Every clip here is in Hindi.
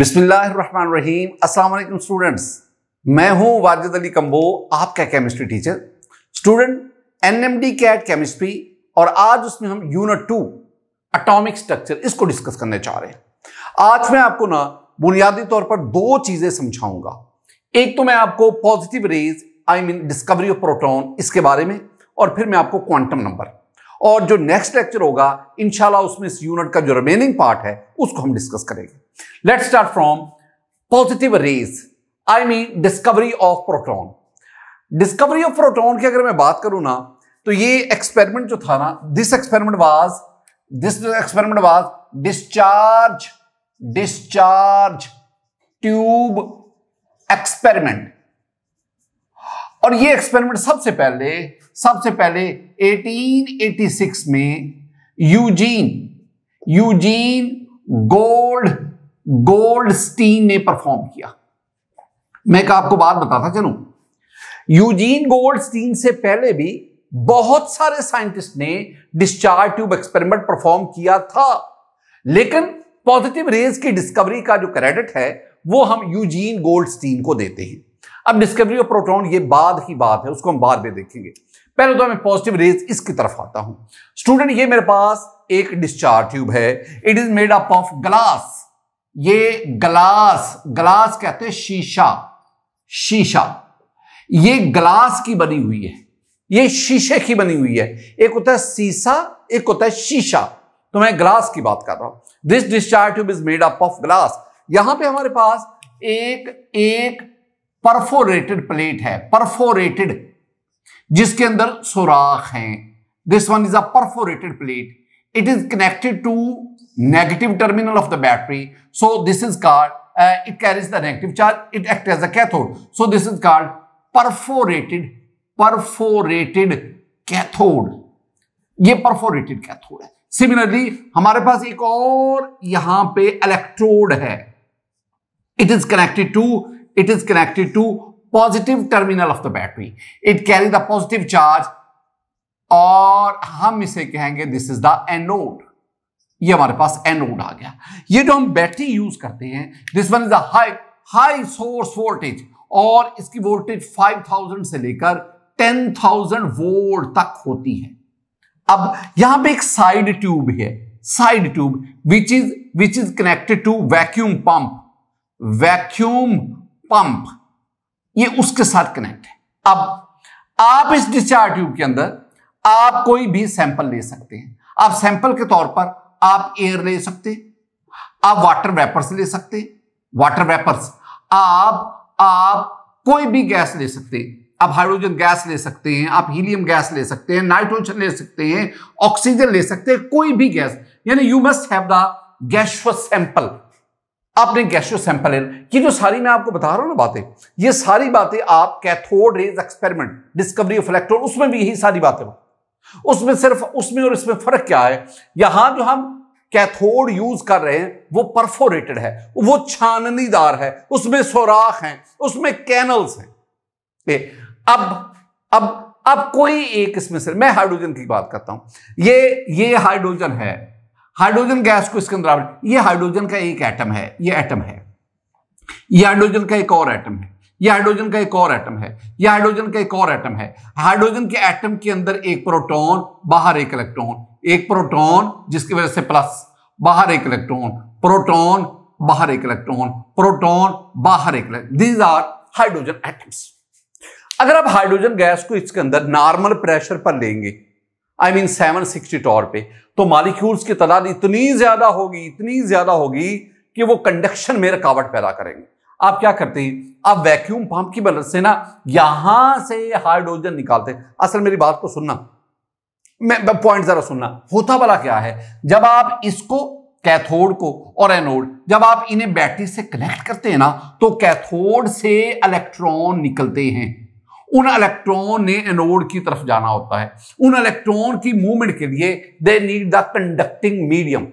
बिस्मिल्लाहिर्रहमानिर्रहीम अस्सलाम वालेकुम स्टूडेंट्स मैं हूं वाजिद अली कंबो आपका chemistry teacher student NMD CAT chemistry और आज उसमें हम यूनिट टू अटोमिक स्ट्रक्चर इसको डिस्कस करने चाह रहे हैं आज मैं आपको ना बुनियादी तौर पर दो चीजें समझाऊंगा एक तो मैं आपको positive rays I mean discovery of proton इसके बारे में और फिर मैं आपको क्वांटम नंबर और जो नेक्स्ट लेक्चर होगा इनशाला उसमें इस यूनिट का जो रिमेनिंग पार्ट है उसको हम डिस्कस करेंगे let start from positive rays I mean discovery of proton discovery of proton की अगर मैं बात करूं ना तो ये एक्सपेरिमेंट जो था ना this experiment was this experiment was discharge discharge tube experiment और ये एक्सपेरिमेंट सबसे पहले सबसे पहले 1886 में Eugene Eugene Gold Goldstein ने परफॉर्म किया मैं का आपको बात बताता चलू यूजीन गोल्ड स्टीन से पहले भी बहुत सारे साइंटिस्ट ने डिस्चार्ज ट्यूब एक्सपेरिमेंट परफॉर्म किया था लेकिन पॉजिटिव रेज की डिस्कवरी का जो क्रेडिट है वो हम यूजीन गोल्डस्टीन को देते हैं अब डिस्कवरी ऑफ प्रोटॉन ये बाद की बात है उसको हम बाद में देखेंगे पहले तो मैं पॉजिटिव रेज इसकी तरफ आता हूं स्टूडेंट ये मेरे पास एक डिस्चार्ज ट्यूब है it is made up of glass ये ग्लास ग्लास कहते हैं शीशा शीशा ये ग्लास की बनी हुई है ये शीशे की बनी हुई है एक होता है शीशा एक होता है शीशा तो मैं ग्लास की बात कर रहा हूं this discharge tube is made up of glass यहां पे हमारे पास एक एक परफोरेटेड प्लेट है परफोरेटेड जिसके अंदर सुराख हैं this one is a perforated plate it is connected to negative terminal of the battery so this is called it carries the negative charge it act as a cathode so this is called perforated perforated cathode ये परफोरेटेड कैथोड है सिमिलरली हमारे पास एक और यहां पे इलेक्ट्रोड है it is connected to it is connected to positive terminal of the battery it carry the positive charge और हम इसे कहेंगे दिस इज द एनोड ये हमारे पास एनोड आ गया ये जो हम बैटरी यूज करते हैं this one is high high source voltage और इसकी वोल्टेज 5000 से लेकर 10000 वोल्ट तक होती है अब यहां पे एक साइड ट्यूब है side tube which is which is connected to vacuum pump vacuum pump ये उसके साथ कनेक्ट है अब आप इस डिस्चार्ज ट्यूब के अंदर आप कोई भी सैंपल ले सकते हैं आप सैंपल के तौर पर आप एयर ले सकते हैं आप वाटर वेपर्स ले सकते हैं वाटर वेपर्स आप आप कोई भी गैस ले सकते हैं आप हाइड्रोजन गैस ले सकते हैं आप हीलियम गैस ले सकते हैं नाइट्रोजन ले सकते हैं ऑक्सीजन ले सकते हैं कोई भी गैस यानी you must have the gaseous sample आपने गैस्ट्रो सैंपल लेना ये जो सारी मैं आपको बता रहा हूं ना बातें ये सारी बातें आप cathode rays experiment discovery of electron उसमें भी यही सारी बातें उसमें सिर्फ उसमें और इसमें फर्क क्या है यहां जो हम कैथोड यूज कर रहे हैं वो परफोरेटेड है वो छाननीदार है उसमें सोराख हैं उसमें कैनल्स हैं अब अब अब कोई एक इसमें से मैं हाइड्रोजन की बात करता हूं ये ये हाइड्रोजन है हाइड्रोजन गैस को इसके अंदर आवरण ये हाइड्रोजन का एक एटम है ये एटम है ये हाइड्रोजन का एक और एटम है यह हाइड्रोजन का एक और एटम है यह हाइड्रोजन का एक और एटम है हाइड्रोजन के एटम के अंदर एक प्रोटॉन बाहर एक इलेक्ट्रॉन एक प्रोटॉन जिसकी वजह से प्लस बाहर एक इलेक्ट्रॉन प्रोटॉन बाहर एक इलेक्ट्रॉन प्रोटॉन बाहर एक दीज आर हाइड्रोजन एटम्स अगर आप हाइड्रोजन गैस को इसके अंदर नॉर्मल प्रेशर पर लेंगे I mean seven sixty torr पे तो मालिक्यूल्स की तादाद इतनी ज्यादा होगी इतनी ज्यादा होगी कि वो कंडक्शन में रुकावट पैदा करेंगे आप क्या करते हैं आप वैक्यूम पंप की मदद से ना यहां से हाइड्रोजन निकालते हैं असल मेरी बात को सुनना मैं पॉइंट जरा सुनना होता वाला क्या है जब आप इसको कैथोड को और एनोड जब आप इन्हें बैटरी से कनेक्ट करते हैं ना तो कैथोड से इलेक्ट्रॉन निकलते हैं उन इलेक्ट्रॉन ने एनोड की तरफ जाना होता है उन इलेक्ट्रॉन की मूवमेंट के लिए they need the conducting medium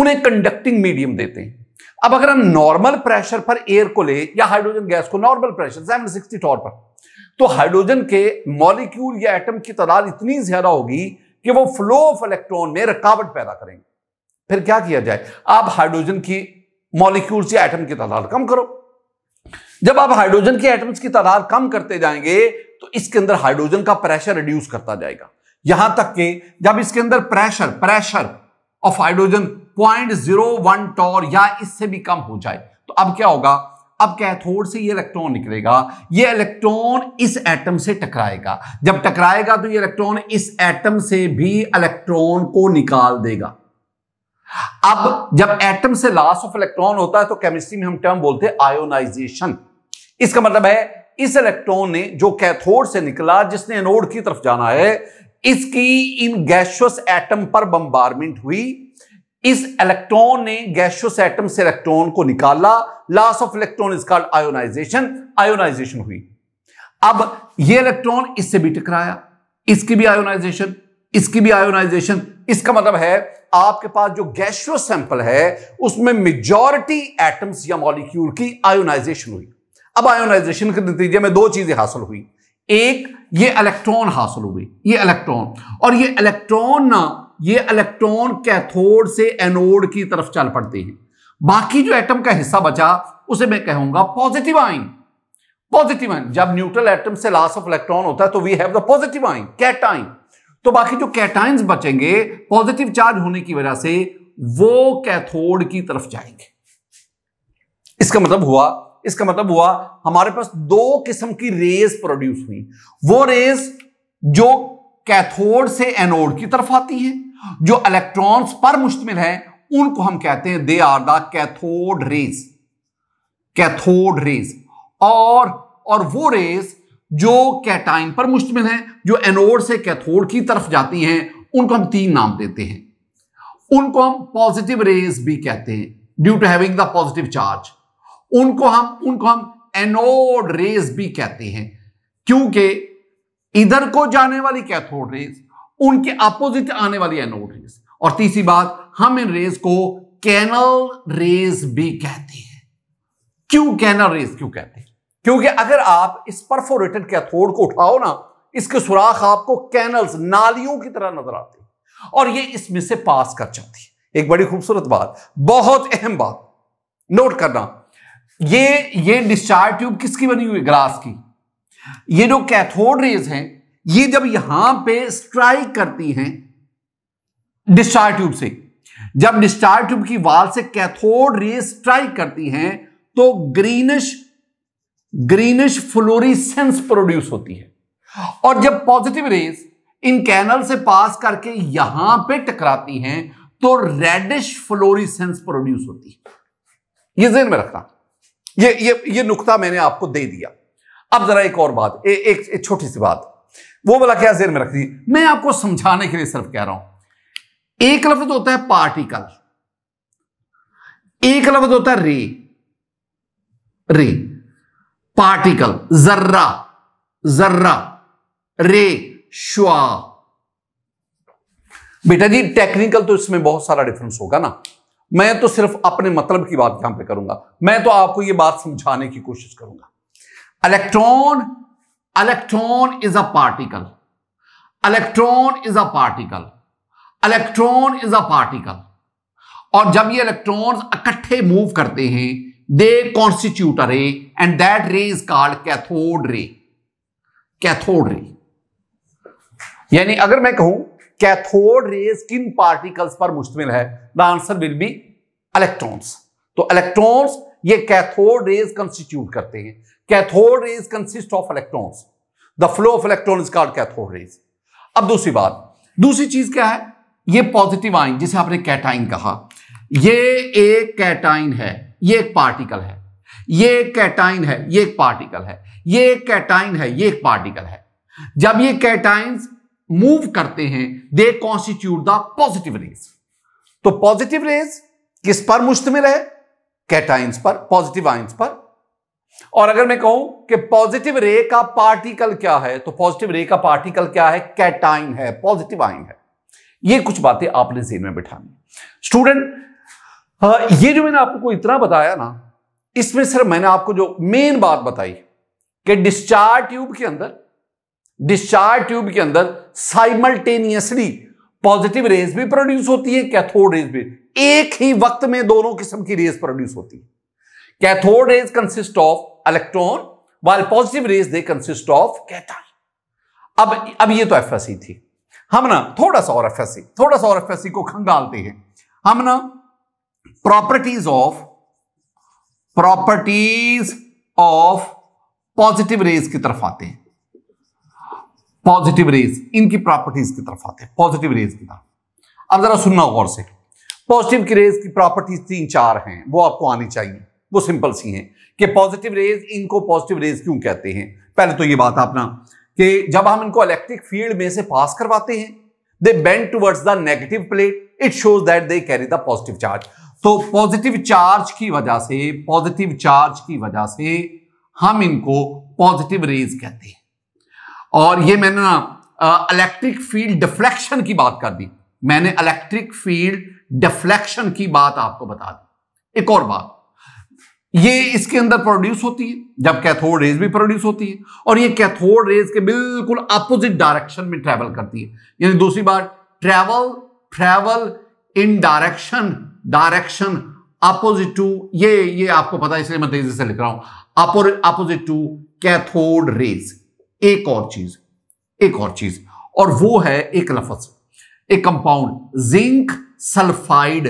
उन्हें कंडक्टिंग मीडियम देते हैं अब अगर हम नॉर्मल प्रेशर पर एयर को ले या हाइड्रोजन गैस को नॉर्मल प्रेशर 760 टॉर पर तो हाइड्रोजन के मॉलिक्यूल या एटम की तादाद इतनी ज्यादा होगी कि वो फ्लो ऑफ इलेक्ट्रॉन में रुकावट पैदा करेंगे फिर क्या किया जाए आप हाइड्रोजन की मॉलिक्यूल्स या एटम की तादाद कम करो जब आप हाइड्रोजन के एटम्स की तादाद कम करते जाएंगे तो इसके अंदर हाइड्रोजन का प्रेशर रिड्यूस करता जाएगा यहां तक के जब इसके अंदर pressure pressure of hydrogen point zero one torr या इससे भी कम हो जाए तो अब क्या होगा अब कैथोड से ये इलेक्ट्रॉन निकलेगा ये इलेक्ट्रॉन इस एटम से टकराएगा जब टकराएगा तो ये इलेक्ट्रॉन इस एटम से भी इलेक्ट्रॉन को निकाल देगा अब जब एटम से लॉस ऑफ इलेक्ट्रॉन होता है तो केमिस्ट्री में हम टर्म बोलते हैं आयोनाइजेशन इसका मतलब है इस इलेक्ट्रॉन ने जो कैथोड से निकला जिसने एनोड की तरफ जाना है इसकी इन गैशुअस एटम पर बंबारमेंट हुई इस इलेक्ट्रॉन ने गैशियस एटम से इलेक्ट्रॉन को निकाला loss of electron is called ionization ionization हुई अब यह इलेक्ट्रॉन इससे भी टकराया इसकी भी आयोनाइजेशन इसकी भी आयोनाइजेशन इसका मतलब है आपके पास जो गैशियो सैंपल है उसमें मेजॉरिटी एटम्स या मॉलिक्यूल की आयोनाइजेशन हुई अब आयोनाइजेशन के नतीजे में दो चीजें हासिल हुई एक ये इलेक्ट्रॉन हासिल हुई ये इलेक्ट्रॉन और ये इलेक्ट्रॉन ना ये इलेक्ट्रॉन कैथोड से एनोड की तरफ चल पड़ते हैं बाकी जो एटम का हिस्सा बचा उसे मैं कहूंगा पॉजिटिव आइन पॉजिटिव आइन जब न्यूट्रल एटम से लॉस ऑफ इलेक्ट्रॉन होता है तो we have the positive ion cation तो बाकी जो कैटाइंस बचेंगे पॉजिटिव चार्ज होने की वजह से वो कैथोड की तरफ जाएंगे इसका मतलब हुआ इसका मतलब हुआ हमारे पास दो किस्म की रेस प्रोड्यूस हुई वो रेस जो कैथोड से एनोड की तरफ आती है जो इलेक्ट्रॉन्स पर मुश्तमिल है उनको हम कहते हैं they are the cathode rays cathode rays और और वो रेस जो कैटाइन पर मुश्तमिल हैं जो एनोड से कैथोड की तरफ जाती हैं उनको हम तीन नाम देते हैं उनको हम पॉजिटिव रेज भी कहते हैं due to having the positive charge उनको हम उनको हम एनोड रेज भी कहते हैं क्योंकि इधर को जाने वाली कैथोड रेज उनके अपोजिट आने वाली एनोड रेज और तीसरी बात हम इन रेज को कैनल रेज भी कहते हैं क्यों कैनल रेज क्यों कहते हैं क्योंकि अगर आप इस परफोरेटेड कैथोड को उठाओ ना इसके सुराख आपको कैनल्स नालियों की तरह नजर आते और ये इसमें से पास कर जाती है एक बड़ी खूबसूरत बात बहुत अहम बात नोट करना ये ये डिस्चार्ज ट्यूब किसकी बनी हुई ग्लास की ये जो कैथोड रेज हैं ये जब यहां पे स्ट्राइक करती हैं डिस्चार्ज ट्यूब से जब डिस्चार्ज ट्यूब की वाल से कैथोड रेज स्ट्राइक करती हैं तो ग्रीनिश ग्रीनिश फ्लोरिसेंस प्रोड्यूस होती है और जब पॉजिटिव रेज इन कैनल से पास करके यहां पे टकराती हैं तो रेडिश फ्लोरिसेंस प्रोड्यूस होती है ये जेन में रखना ये ये ये नुकता मैंने आपको दे दिया अब जरा एक और बात ए, एक, छोटी सी बात वो बोला क्या जेन में रखनी मैं आपको समझाने के लिए सिर्फ कह रहा हूं एक लफ्ज तो होता है पार्टिकल एक लफ्ज होता है रे रे पार्टिकल जर्रा जर्रा रे श्वा बेटा जी टेक्निकल तो इसमें बहुत सारा डिफरेंस होगा ना मैं तो सिर्फ अपने मतलब की बात यहां पे करूंगा मैं तो आपको यह बात समझाने की कोशिश करूंगा electron electron is a particle electron is a particle electron is a particle और जब ये इलेक्ट्रॉन्स इकट्ठे मूव करते हैं they constitute a ray and that ray is called cathode ray cathode ray यानी अगर मैं कहूं कैथोड रेज किन पार्टिकल्स पर मुश्तमिल है the answer will be electrons तो इलेक्ट्रॉन्स ये कैथोड रेज कंस्टिट्यूट करते हैं cathode rays consist of electrons the flow of electron is called cathode rays अब दूसरी बात दूसरी चीज क्या है ये पॉजिटिव आइन जिसे आपने कैटाइन कहा ये एक कैटाइन है ये एक पार्टिकल है ये एक कैटाइन है ये एक पार्टिकल है ये एक कैटाइन है ये एक पार्टिकल है जब ये कैटाइन मूव करते हैं they constitute the positive rays तो पॉजिटिव रेज किस पर मुश्तमिल है कैटाइंस पर पॉजिटिव आइंस पर और अगर मैं कहूं कि पॉजिटिव रे का पार्टिकल क्या है तो पॉजिटिव रे का पार्टिकल क्या है कैटाइन है पॉजिटिव आइन है ये कुछ बातें आपने जेन में बिठानी स्टूडेंट हाँ, ये जो मैंने आपको इतना बताया ना इसमें सिर्फ मैंने आपको जो मेन बात बताई कि डिस्चार्ज ट्यूब के अंदर डिस्चार्ज ट्यूब के अंदर साइमल्टेनियसली पॉजिटिव रेज भी प्रोड्यूस होती है कैथोड रेज भी एक ही वक्त में दोनों किस्म की रेज प्रोड्यूस होती है cathode rays consist of electron वाल positive rays they consist of cation अब अब ये तो एफएससी थी हम ना थोड़ा सा और एफएससी थोड़ा सा और एफएससी को खंगालते हैं हम ना properties of properties of positive rays की तरफ आते हैं पॉजिटिव रेज इनकी प्रॉपर्टीज की तरफ आते हैं पॉजिटिव रेज की तरफ अब जरा सुनना गौर से पॉजिटिव की रेज की प्रॉपर्टीज तीन चार हैं वो आपको आनी चाहिए वो सिंपल सी हैं कि पॉजिटिव रेज इनको पॉजिटिव रेज क्यों कहते हैं पहले तो ये बात अपना कि जब हम इनको इलेक्ट्रिक फील्ड में से पास करवाते हैं they bend towards the negative plate it shows that they carry the positive charge तो पॉजिटिव चार्ज की वजह से पॉजिटिव चार्ज की वजह से हम इनको पॉजिटिव रेज कहते हैं और ये मैंने ना इलेक्ट्रिक फील्ड डिफ्लेक्शन की बात कर दी मैंने इलेक्ट्रिक फील्ड डिफ्लेक्शन की बात आपको बता दी एक और बात ये इसके अंदर प्रोड्यूस होती है जब कैथोड रेज भी प्रोड्यूस होती है और ये कैथोड रेज के बिल्कुल अपोजिट डायरेक्शन में ट्रेवल करती है यानी दूसरी बार travel travel in direction direction opposite to ये ये आपको पता है इसलिए मैं तेजी से लिख रहा हूं अपोजिट टू कैथोड रेज एक और चीज एक और चीज और वो है एक लफज एक compound zinc sulphide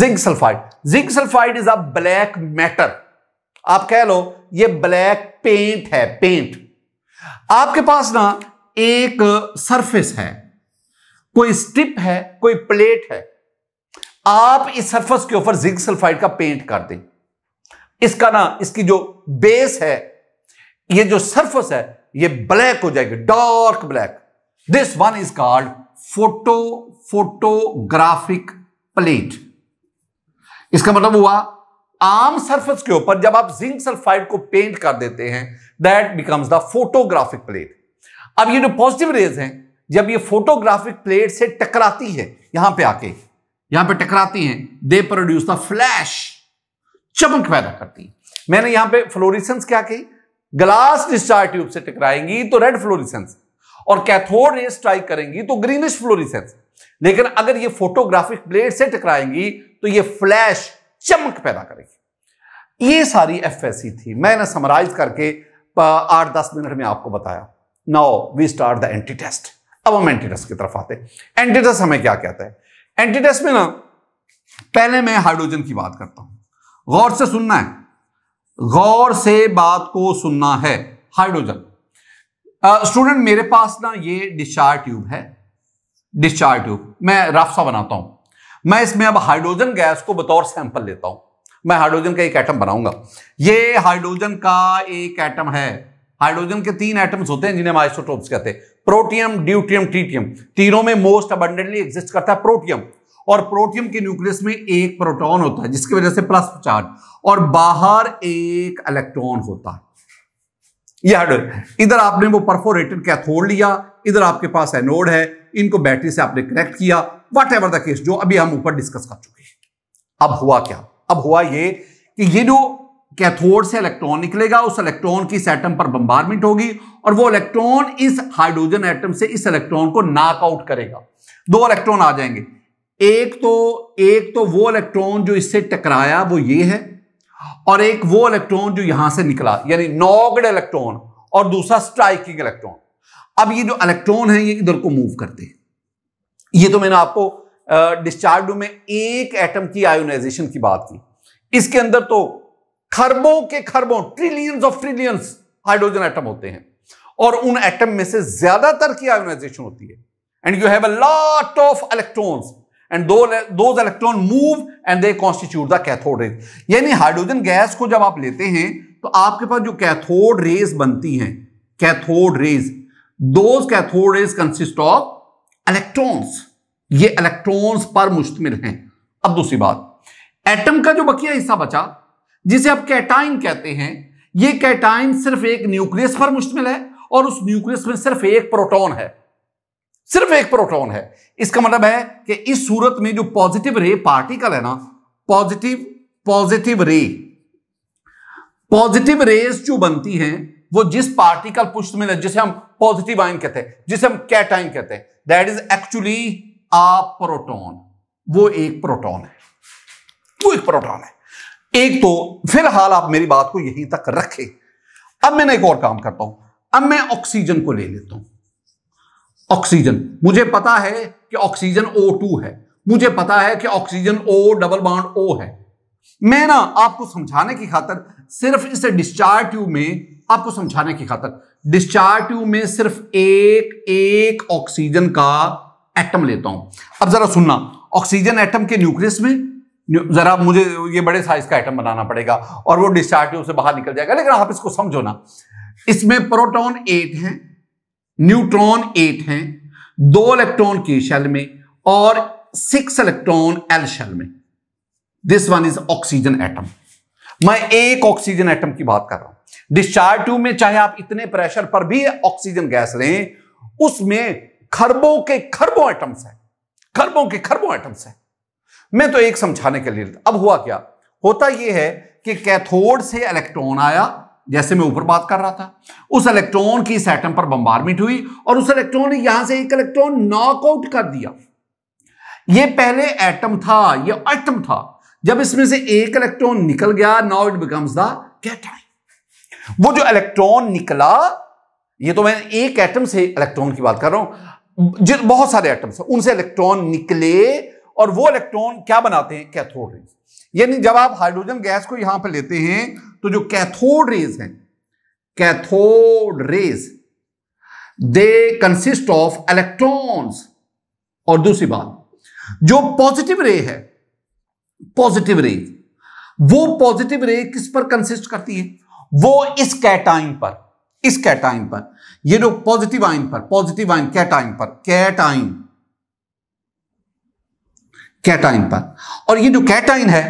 zinc sulphide zinc sulphide is a black matter आप कह लो ये ब्लैक पेंट है पेंट आपके पास ना एक सरफेस है कोई स्टिप है कोई प्लेट है आप इस सरफेस के ऊपर जिंक सल्फाइड का पेंट कर दें इसका ना इसकी जो बेस है ये जो सरफेस है ये ब्लैक हो जाएगी dark black this one is called photo photographic plate इसका मतलब हुआ आम सरफेस के ऊपर जब आप जिंक सल्फाइड को पेंट कर देते हैं that becomes the photographic plate अब ये जो पॉजिटिव रेज हैं जब ये फोटोग्राफिक प्लेट से टकराती है यहां पे आके यहां पे टकराती हैं दे प्रोड्यूस द फ्लैश चमक पैदा करती है मैंने यहां पे फ्लोरिसेंस क्या कही ग्लास डिस्चार्ज ट्यूब से टकराएंगी तो रेड फ्लोरिसेंस और कैथोड रे स्ट्राइक करेंगी तो ग्रीनिश फ्लोरिसेंस लेकिन अगर ये फोटोग्राफिक ब्लेड से टकराएंगी तो ये फ्लैश चमक पैदा करेगी ये सारी एफ थी मैंने समराइज करके आठ दस मिनट में आपको बताया now we start the anti test अब हम एंटी टेस्ट की तरफ आते हैं एंटी टेस्ट हमें क्या कहता है एंटी टेस्ट में ना पहले मैं हाइड्रोजन की बात करता हूं गौर से सुनना है गौर से बात को सुनना है हाइड्रोजन स्टूडेंट uh, मेरे पास ना ये डिस्चार्ज ट्यूब है डिस्चार्ज ट्यूब मैं राफ्सा बनाता हूं मैं इसमें अब हाइड्रोजन गैस को बतौर सैंपल लेता हूं मैं हाइड्रोजन का एक एटम बनाऊंगा ये हाइड्रोजन का एक एटम है हाइड्रोजन के तीन एटम्स होते हैं जिन्हें हम कहते हैं प्रोटियम ड्यूटियम ट्रीटियम तीनों में मोस्ट अबंडेंटली एग्जिस्ट करता है प्रोटियम और प्रोटियम के न्यूक्लियस में एक प्रोटॉन होता है जिसकी वजह से प्लस चार्ज और बाहर एक इलेक्ट्रॉन होता है यह इधर आपने वो परफोरेटेड कैथोड लिया इधर आपके पास एनोड है इनको बैटरी से आपने कनेक्ट किया वट एवर द केस जो अभी हम ऊपर डिस्कस कर चुके हैं अब हुआ क्या अब हुआ ये कि ये जो कैथोड से इलेक्ट्रॉन निकलेगा उस इलेक्ट्रॉन की इस एटम पर बंबारमेंट होगी और वो इलेक्ट्रॉन इस हाइड्रोजन एटम से इस इलेक्ट्रॉन को नाकआउट करेगा दो इलेक्ट्रॉन आ जाएंगे एक तो एक तो वो इलेक्ट्रॉन जो इससे टकराया वो ये है और एक वो इलेक्ट्रॉन जो यहां से निकला यानी नॉगड इलेक्ट्रॉन और दूसरा स्ट्राइकिंग इलेक्ट्रॉन अब ये जो इलेक्ट्रॉन है ये इधर को मूव करते हैं ये तो मैंने आपको डिस्चार्ज में एक एटम की आयोनाइजेशन की बात की इसके अंदर तो खरबों के खरबों trillions of trillions hydrogen atom होते हैं और उन एटम में से ज्यादातर की आयोनाइजेशन होती है and you have a lot of electrons and those electron move and they constitute the cathode rays यानी हाइड्रोजन गैस को जब आप लेते हैं तो आपके पास जो कैथोड रेज बनती हैं cathode rays those cathode rays consist of electrons ये इलेक्ट्रॉन्स पर मुश्तमिल हैं अब दूसरी बात एटम का जो बकिया हिस्सा बचा जिसे आप कैटाइन कहते हैं ये कैटाइन सिर्फ एक न्यूक्लियस पर मुश्तमिल है और उस न्यूक्लियस में सिर्फ एक प्रोटॉन है सिर्फ एक प्रोटॉन है इसका मतलब है कि इस सूरत में जो पॉजिटिव रे पार्टिकल है ना positive positive ray positive rays जो बनती हैं वो जिस पार्टिकल पुष्ट में जिसे हम पॉजिटिव आइन कहते हैं जिसे हम कैट आइन कहते हैं that is actually a proton वो एक प्रोटॉन है वो एक प्रोटॉन है एक तो फिलहाल आप मेरी बात को यहीं तक रखें अब मैं एक और काम करता हूं अब मैं ऑक्सीजन को ले लेता हूं ऑक्सीजन मुझे पता है कि ऑक्सीजन O2 है मुझे पता है कि oxygen O double bound O है मैं ना आपको समझाने की खातर सिर्फ इसे डिस्चार्ज ट्यूब में आपको समझाने की खातर डिस्चार्ज ट्यूब में सिर्फ एक एक ऑक्सीजन का एटम लेता हूं अब जरा सुनना ऑक्सीजन एटम के न्यूक्लियस में ज़रा मुझे ये बड़े साइज का आइटम बनाना पड़ेगा और वो डिस्चार्ज से बाहर निकल जाएगा लेकिन आप इसको समझो ना इसमें प्रोटॉन एट है न्यूट्रॉन एट है दो इलेक्ट्रॉन के शेल में और सिक्स इलेक्ट्रॉन एल शेल में this one is oxygen atom मैं एक ऑक्सीजन एटम की बात कर रहा हूं डिस्चार्ज ट्यूब में चाहे आप इतने प्रेशर पर भी ऑक्सीजन गैस लें उसमें खरबों के खरबों एटम्स हैं खरबों के खरबों एटम्स हैं मैं तो एक समझाने के लिए अब हुआ क्या होता यह है कि कैथोड से इलेक्ट्रॉन आया जैसे मैं ऊपर बात कर रहा था उस इलेक्ट्रॉन की इस एटम पर बम्बारमेंट हुई और उस इलेक्ट्रॉन ने यहां से एक इलेक्ट्रॉन नॉकआउट कर दिया ये पहले एटम था ये एटम था जब इसमें से एक इलेक्ट्रॉन निकल गया now it becomes the cation वो जो इलेक्ट्रॉन निकला ये तो मैं एक एटम से इलेक्ट्रॉन की बात कर रहा हूं बहुत सारे एटम्स उनसे इलेक्ट्रॉन निकले और वो इलेक्ट्रॉन क्या बनाते हैं कैथोड रेज यानी जब आप हाइड्रोजन गैस को यहां पर लेते हैं तो जो कैथोड रेज है cathode rays they consist of electrons और दूसरी बात जो पॉजिटिव रे है पॉजिटिव रे वो पॉजिटिव रे किस पर कंसिस्ट करती है वो इस कैटाइन पर इस कैटाइन पर ये जो पॉजिटिव आइन पर पॉजिटिव आइन कैटाइन पर कैटाइन कैटाइन पर और ये जो कैटाइन है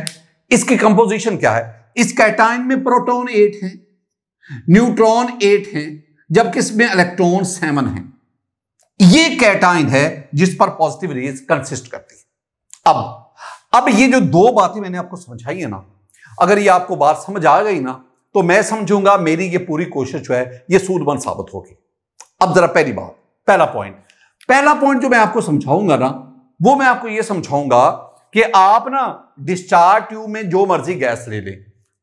इसकी कंपोजिशन क्या है इस कैटाइन में प्रोटॉन एट है न्यूट्रॉन एट है जबकि इसमें इलेक्ट्रॉन सेवन है ये कैटाइन है जिस पर पॉजिटिव रेज कंसिस्ट करती है अब अब ये जो दो बातें मैंने आपको समझाई है ना अगर ये आपको बात समझ आ गई ना तो मैं समझूंगा मेरी ये पूरी कोशिश जो है ये सूदमन साबित होगी अब जरा पहली बात पहला पॉइंट पहला पॉइंट जो मैं आपको समझाऊंगा ना वो मैं आपको ये समझाऊंगा कि आप ना डिस्चार्ज ट्यूब में जो मर्जी गैस ले लें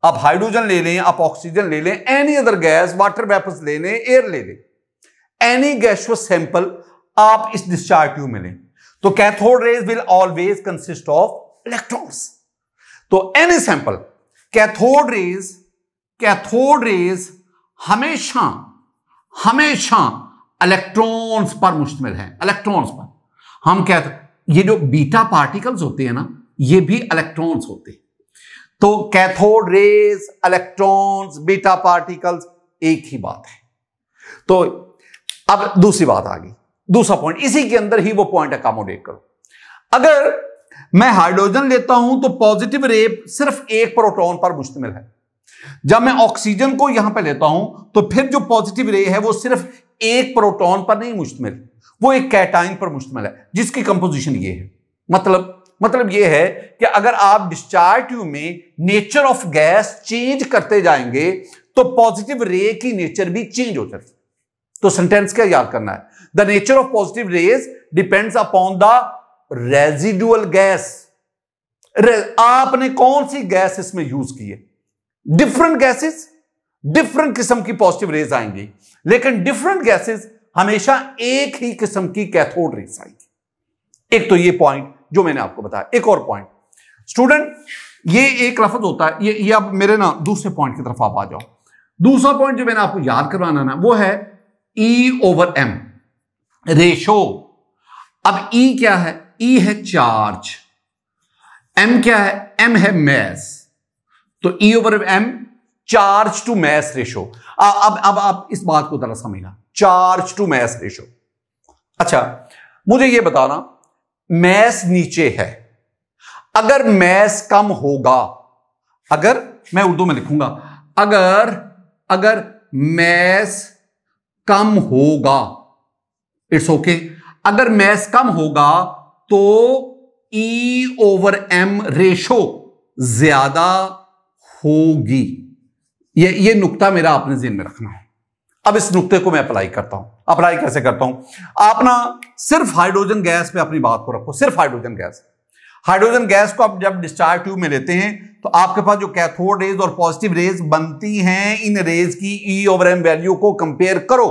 आप हाइड्रोजन ले लें आप ऑक्सीजन ले लें any other gas water vapours ले लें एयर ले लें एनी गैसुअस सैंपल आप इस डिस्चार्ज ट्यूब में लें तो cathode rays will always consist of electrons तो any sample cathode rays cathode rays हमेशा हमेशा इलेक्ट्रॉन्स पर मुश्तमिल है इलेक्ट्रॉन्स पर हम कहते ये जो बीटा पार्टिकल्स होते हैं ना ये भी इलेक्ट्रॉन्स होते हैं तो cathode rays electrons beta particles एक ही बात है तो अब दूसरी बात आ गई दूसरा पॉइंट इसी के अंदर ही वो पॉइंट अकोमोडेट करो अगर मैं हाइड्रोजन लेता हूं तो पॉजिटिव रे सिर्फ एक प्रोटॉन पर मुश्तमिल है जब मैं ऑक्सीजन को यहां पर लेता हूं तो फिर जो पॉजिटिव रे है वो सिर्फ एक प्रोटॉन पर नहीं मुश्तमिल वो एक कैटाइन पर मुश्तमिल है जिसकी कंपोजिशन ये है मतलब मतलब ये है कि अगर आप डिस्चार्ज ट्यूब में नेचर ऑफ गैस चेंज करते जाएंगे तो पॉजिटिव रे की नेचर भी चेंज हो जाती है तो सेंटेंस क्या याद करना है the nature of positive rays depends upon the residual gas आपने कौन सी गैस इसमें यूज की है डिफरेंट गैसेस डिफरेंट किस्म की पॉजिटिव रेज आएंगी लेकिन डिफरेंट गैसेस हमेशा एक ही किस्म की कैथोड रेस आएगी एक तो ये पॉइंट जो मैंने आपको बताया एक और पॉइंट स्टूडेंट ये एक लफज होता है ये ये आप मेरे ना दूसरे पॉइंट की तरफ आप आ जाओ दूसरा पॉइंट जो मैंने आपको याद करवाना ना वो है ई ओवर एम रेशो अब ई e क्या है ई e है चार्ज एम क्या है एम है मैस तो e over m charge to mass ratio अब अब आप इस बात को जरा समझना चार्ज टू मैस रेशो अच्छा मुझे यह बताना मैस नीचे है अगर मैस कम होगा अगर मैं उर्दू में लिखूंगा अगर अगर मैस कम होगा इट्स ओके okay. अगर मैस कम होगा तो ई ओवर एम रेशो ज्यादा होगी ये ये नुकता मेरा आपने जेन में रखना है अब इस नुकते को मैं अप्लाई करता हूं अप्लाई कैसे करता हूं आप ना सिर्फ हाइड्रोजन गैस पे अपनी बात को रखो सिर्फ हाइड्रोजन गैस हाइड्रोजन गैस को आप जब डिस्चार्ज ट्यूब में लेते हैं तो आपके पास जो कैथोड रेज और पॉजिटिव रेज बनती हैं इन रेज की ई ओवर एम वैल्यू को कंपेयर करो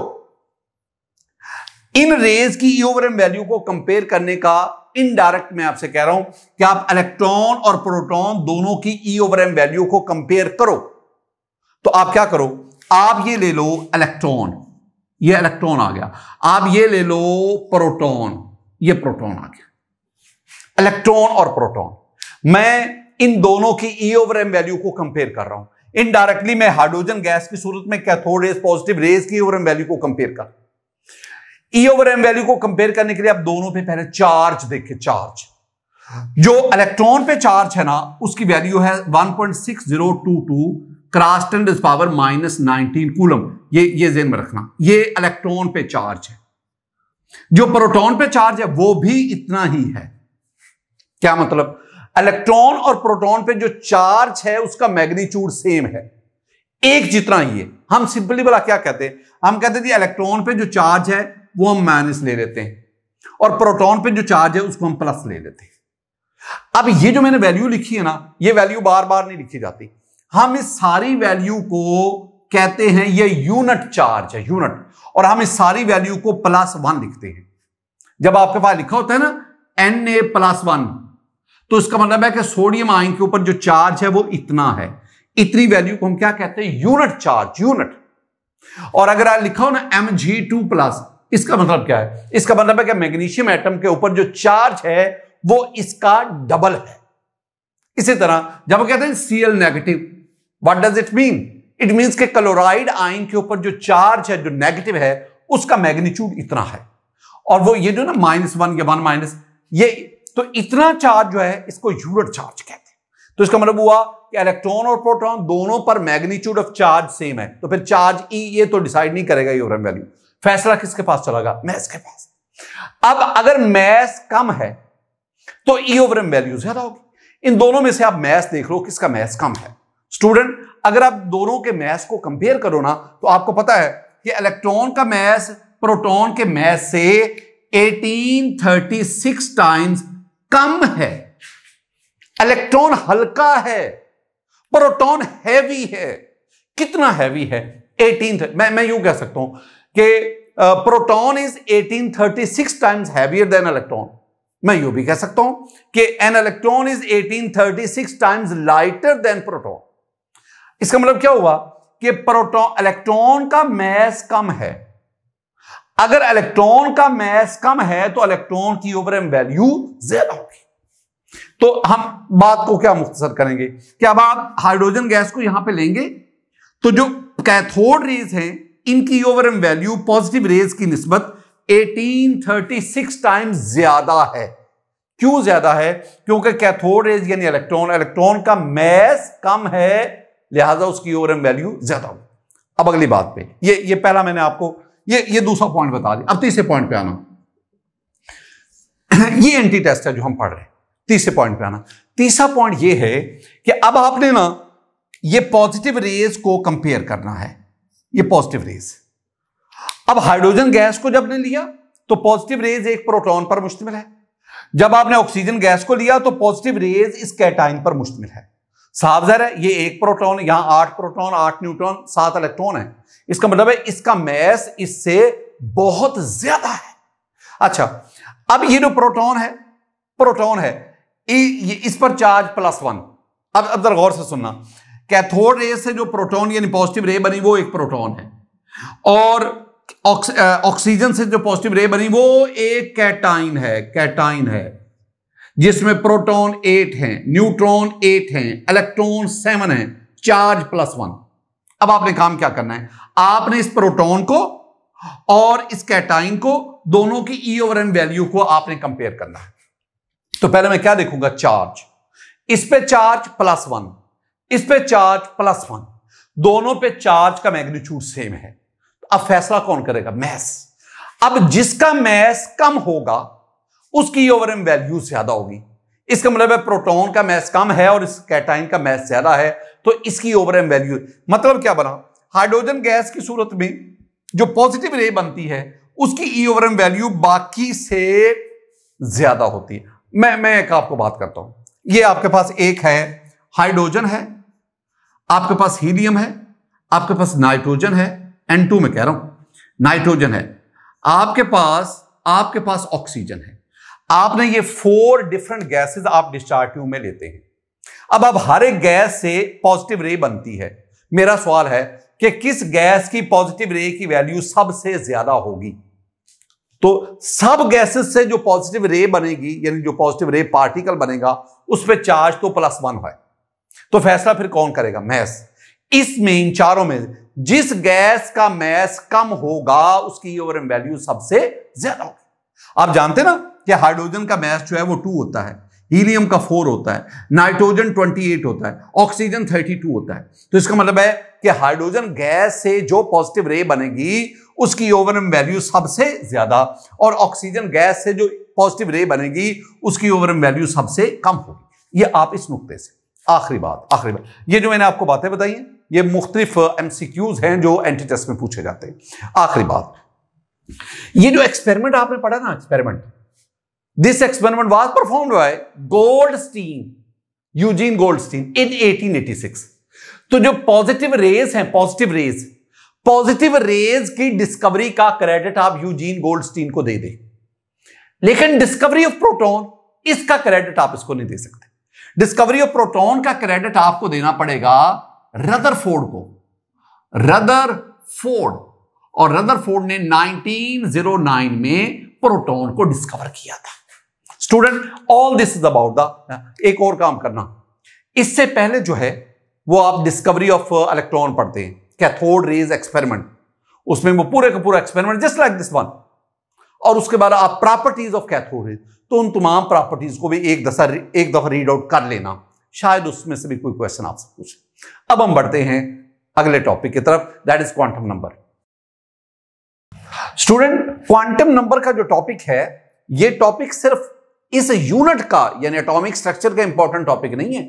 इन रेज की ई ओवर एम वैल्यू को कंपेयर करने का इनडायरेक्ट मैं आपसे कह रहा हूं कि आप इलेक्ट्रॉन और प्रोटॉन दोनों की ई ओवर एम वैल्यू को कंपेयर करो तो आप क्या करो आप ये ले लो इलेक्ट्रॉन ये इलेक्ट्रॉन आ गया आप ये ले लो प्रोटॉन ये प्रोटॉन आ गया इलेक्ट्रॉन और प्रोटॉन मैं इन दोनों की ई ओवर एम वैल्यू को कंपेयर कर रहा हूं इनडायरेक्टली मैं हाइड्रोजन गैस की सूरत में कैथोड रेज पॉजिटिव रेज की ओवर एम वैल्यू को कंपेयर कर ई ओवर एम वैल्यू को कंपेयर करने के लिए आप दोनों पे पहले चार्ज देखे चार्ज जो इलेक्ट्रॉन पे चार्ज है ना उसकी वैल्यू है one point six zero two two cross ten is power minus nineteen coulomb ये ये जेन में रखना ये इलेक्ट्रॉन पे चार्ज है जो प्रोटॉन पे चार्ज है वो भी इतना ही है क्या मतलब इलेक्ट्रॉन और प्रोटॉन पे जो चार्ज है उसका मैग्नीट्यूड सेम है एक जितना ही है हम सिंपली बोला क्या कहते हैं हम कहते थे इलेक्ट्रॉन पे जो चार्ज है वो हम माइनस ले लेते हैं और प्रोटॉन पे जो चार्ज है उसको हम प्लस ले लेते हैं अब ये जो मैंने वैल्यू लिखी है ना ये वैल्यू बार बार नहीं लिखी जाती हम इस सारी वैल्यू को कहते हैं ये यूनिट चार्ज है यूनिट और हम इस सारी वैल्यू को प्लस वन लिखते हैं जब आपके पास लिखा होता है ना एन ए प्लस वन तो इसका मतलब है कि सोडियम आयन के ऊपर जो चार्ज है वो इतना है इतनी वैल्यू को हम क्या कहते हैं यूनिट चार्ज यूनिट और अगर आप लिखा हो ना एम जी टू प्लस इसका मतलब क्या है इसका मतलब है कि मैग्नीशियम एटम के ऊपर जो चार्ज है वो इसका डबल है इसी तरह जब हम कहते हैं C L negative what does it mean it means के क्लोराइड आइन के ऊपर जो चार्ज है जो नेगेटिव है उसका मैग्नीट्यूड इतना है और वो ये जो ना माइनस वन या वन माइनस ये तो इतना चार्ज जो है इसको यूनिट चार्ज कहते हैं तो इसका मतलब हुआ कि इलेक्ट्रॉन और प्रोटॉन दोनों पर मैग्नीट्यूड ऑफ चार्ज सेम है तो फिर चार्ज ई e, ये तो डिसाइड नहीं करेगा यूरम वैल्यू फैसला किसके पास चलेगा मैस के पास अब अगर मैस कम है तो ई ओवर एम वैल्यू ज्यादा होगी इन दोनों में से आप मैस देख लो किसका मैस कम है स्टूडेंट अगर आप दोनों के मैस को कंपेयर करो ना तो आपको पता है कि इलेक्ट्रॉन का मैस प्रोटोन के मैस से 1836 टाइम्स कम है इलेक्ट्रॉन हल्का है प्रोटॉन हैवी है कितना हैवी है 18 मैं मैं यूं कह सकता हूं कि proton is 1836 times heavier than electron मैं यूं भी कह सकता हूं कि an electron is 1836 times lighter than proton इसका मतलब क्या हुआ कि प्रोटॉन इलेक्ट्रॉन का मैस कम है अगर इलेक्ट्रॉन का मैस कम है तो इलेक्ट्रॉन की ओवर एम वैल्यू ज्यादा होगी तो हम बात को क्या मुख्तसर करेंगे क्या अब आप हाइड्रोजन गैस को यहां पे लेंगे तो जो कैथोड रेज हैं इनकी over m value positive rays की निस्बत 1836 टाइम ज्यादा है क्यों ज्यादा है क्योंकि कैथोड रेज यानी इलेक्ट्रॉन इलेक्ट्रॉन का मैस कम है लिहाजा उसकी ओवर एम वैल्यू ज्यादा हो अब अगली बात पे ये ये पहला मैंने आपको ये ये दूसरा पॉइंट बता दिया अब तीसरे पॉइंट पे आना ये एंटी टेस्ट है जो हम पढ़ रहे हैं तीसरे पॉइंट पे आना तीसरा पॉइंट ये है कि अब आपने ना ये पॉजिटिव रेज को कंपेयर करना है ये पॉजिटिव रेज अब हाइड्रोजन गैस को जब ने लिया तो पॉजिटिव रेज एक प्रोटोन पर मुश्तमिल है जब आपने ऑक्सीजन गैस को लिया तो पॉजिटिव रेज इस कैटाइन पर मुश्तमिल है साफ जहर है ये एक प्रोटॉन यहां आठ प्रोटॉन आठ न्यूट्रॉन सात इलेक्ट्रॉन है इसका मतलब है इसका मैस इससे बहुत ज्यादा है अच्छा अब ये जो प्रोटॉन है प्रोटॉन है इस पर चार्ज प्लस वन अब अब जरा गौर से सुनना कैथोड रे से जो प्रोटॉन यानी पॉजिटिव रे बनी वो एक प्रोटॉन है और ऑक्सीजन से जो पॉजिटिव रे बनी वो एक कैटाइन है कैटाइन है जिसमें प्रोटॉन एट हैं न्यूट्रॉन एट हैं इलेक्ट्रॉन सेवन हैं चार्ज प्लस वन अब आपने काम क्या करना है आपने इस प्रोटॉन को और इस कैटाइन को दोनों की ई ओवर एन वैल्यू को आपने कंपेयर करना है तो पहले मैं क्या देखूंगा चार्ज इस पे चार्ज प्लस वन इस पे चार्ज प्लस वन दोनों पे चार्ज का मैग्नीट्यूड सेम है अब फैसला कौन करेगा मैस अब जिसका मैस कम होगा उसकी एम वैल्यू ज्यादा होगी इसका मतलब है प्रोटॉन का मैस कम है और इस कैटाइन का मैस ज्यादा है तो इसकी ओवर एम वैल्यू मतलब क्या बना हाइड्रोजन गैस की सूरत में जो पॉजिटिव रे बनती है उसकी ई एम वैल्यू बाकी से ज्यादा होती है मैं मैं एक आपको बात करता हूं ये आपके पास एक है हाइड्रोजन है आपके पास हीलियम है आपके पास नाइट्रोजन है एन टू में कह रहा हूं नाइट्रोजन है आपके पास आपके पास ऑक्सीजन है आपने ये फोर डिफरेंट गैसेस आप डिस्चार्ज ट्यूब में लेते हैं अब अब हर एक गैस से पॉजिटिव रे बनती है मेरा सवाल है कि किस गैस की पॉजिटिव रे की वैल्यू सबसे ज्यादा होगी तो सब गैसेस से जो पॉजिटिव रे बनेगी यानी जो पॉजिटिव रे पार्टिकल बनेगा उस पर चार्ज तो प्लस वन है तो फैसला फिर कौन करेगा मैस इसमें इन चारों में जिस गैस का मैस कम होगा उसकी ओवर वैल्यू सबसे ज्यादा होगी आप जानते ना कि हाइड्रोजन का मैस जो है वो टू होता है हीलियम का फोर होता है नाइट्रोजन ट्वेंटी एट होता है ऑक्सीजन थर्टी टू होता है तो इसका मतलब है कि हाइड्रोजन गैस से जो पॉजिटिव रे बनेगी उसकी ओवरम वैल्यू सबसे ज्यादा और ऑक्सीजन गैस से जो पॉजिटिव रे बनेगी उसकी ओवरम वैल्यू सबसे कम होगी ये आप इस नुकते से आखिरी बात आखिरी बात ये जो मैंने आपको बातें बताई ये मुख्तलिफ एम हैं जो एंटी टेस्ट में पूछे जाते हैं आखिरी बात ये जो एक्सपेरिमेंट आपने पढ़ा ना experiment by Goldstein Eugene Goldstein in eighteen eighty six तो जो पॉजिटिव रेज है पॉजिटिव रेज पॉजिटिव रेज की डिस्कवरी का क्रेडिट आप यूजीन गोल्ड स्टीन को दे दें लेकिन डिस्कवरी ऑफ प्रोटोन इसका क्रेडिट आप इसको नहीं दे सकते डिस्कवरी ऑफ प्रोटोन का क्रेडिट आपको देना पड़ेगा रदरफोर्ड को रदर फोर्ड और रदरफोर्ड ने 1909 में प्रोटॉन को डिस्कवर किया था student all this is about the एक और काम करना इससे पहले जो है वो आप डिस्कवरी ऑफ इलेक्ट्रॉन पढ़ते हैं कैथोड रेज एक्सपेरिमेंट उसमें वो पूरे का पूरा experiment just like this one और उसके बाद आप प्रॉपर्टीज ऑफ कैथोड रेज तो उन तमाम प्रॉपर्टीज को भी एक दशा एक दफा रीड आउट कर लेना शायद उसमें से भी कोई क्वेश्चन आपसे पूछे अब हम बढ़ते हैं अगले टॉपिक की तरफ that is quantum number student quantum number का जो टॉपिक है ये टॉपिक सिर्फ इस यूनिट का यानी एटॉमिक स्ट्रक्चर का इंपॉर्टेंट टॉपिक नहीं है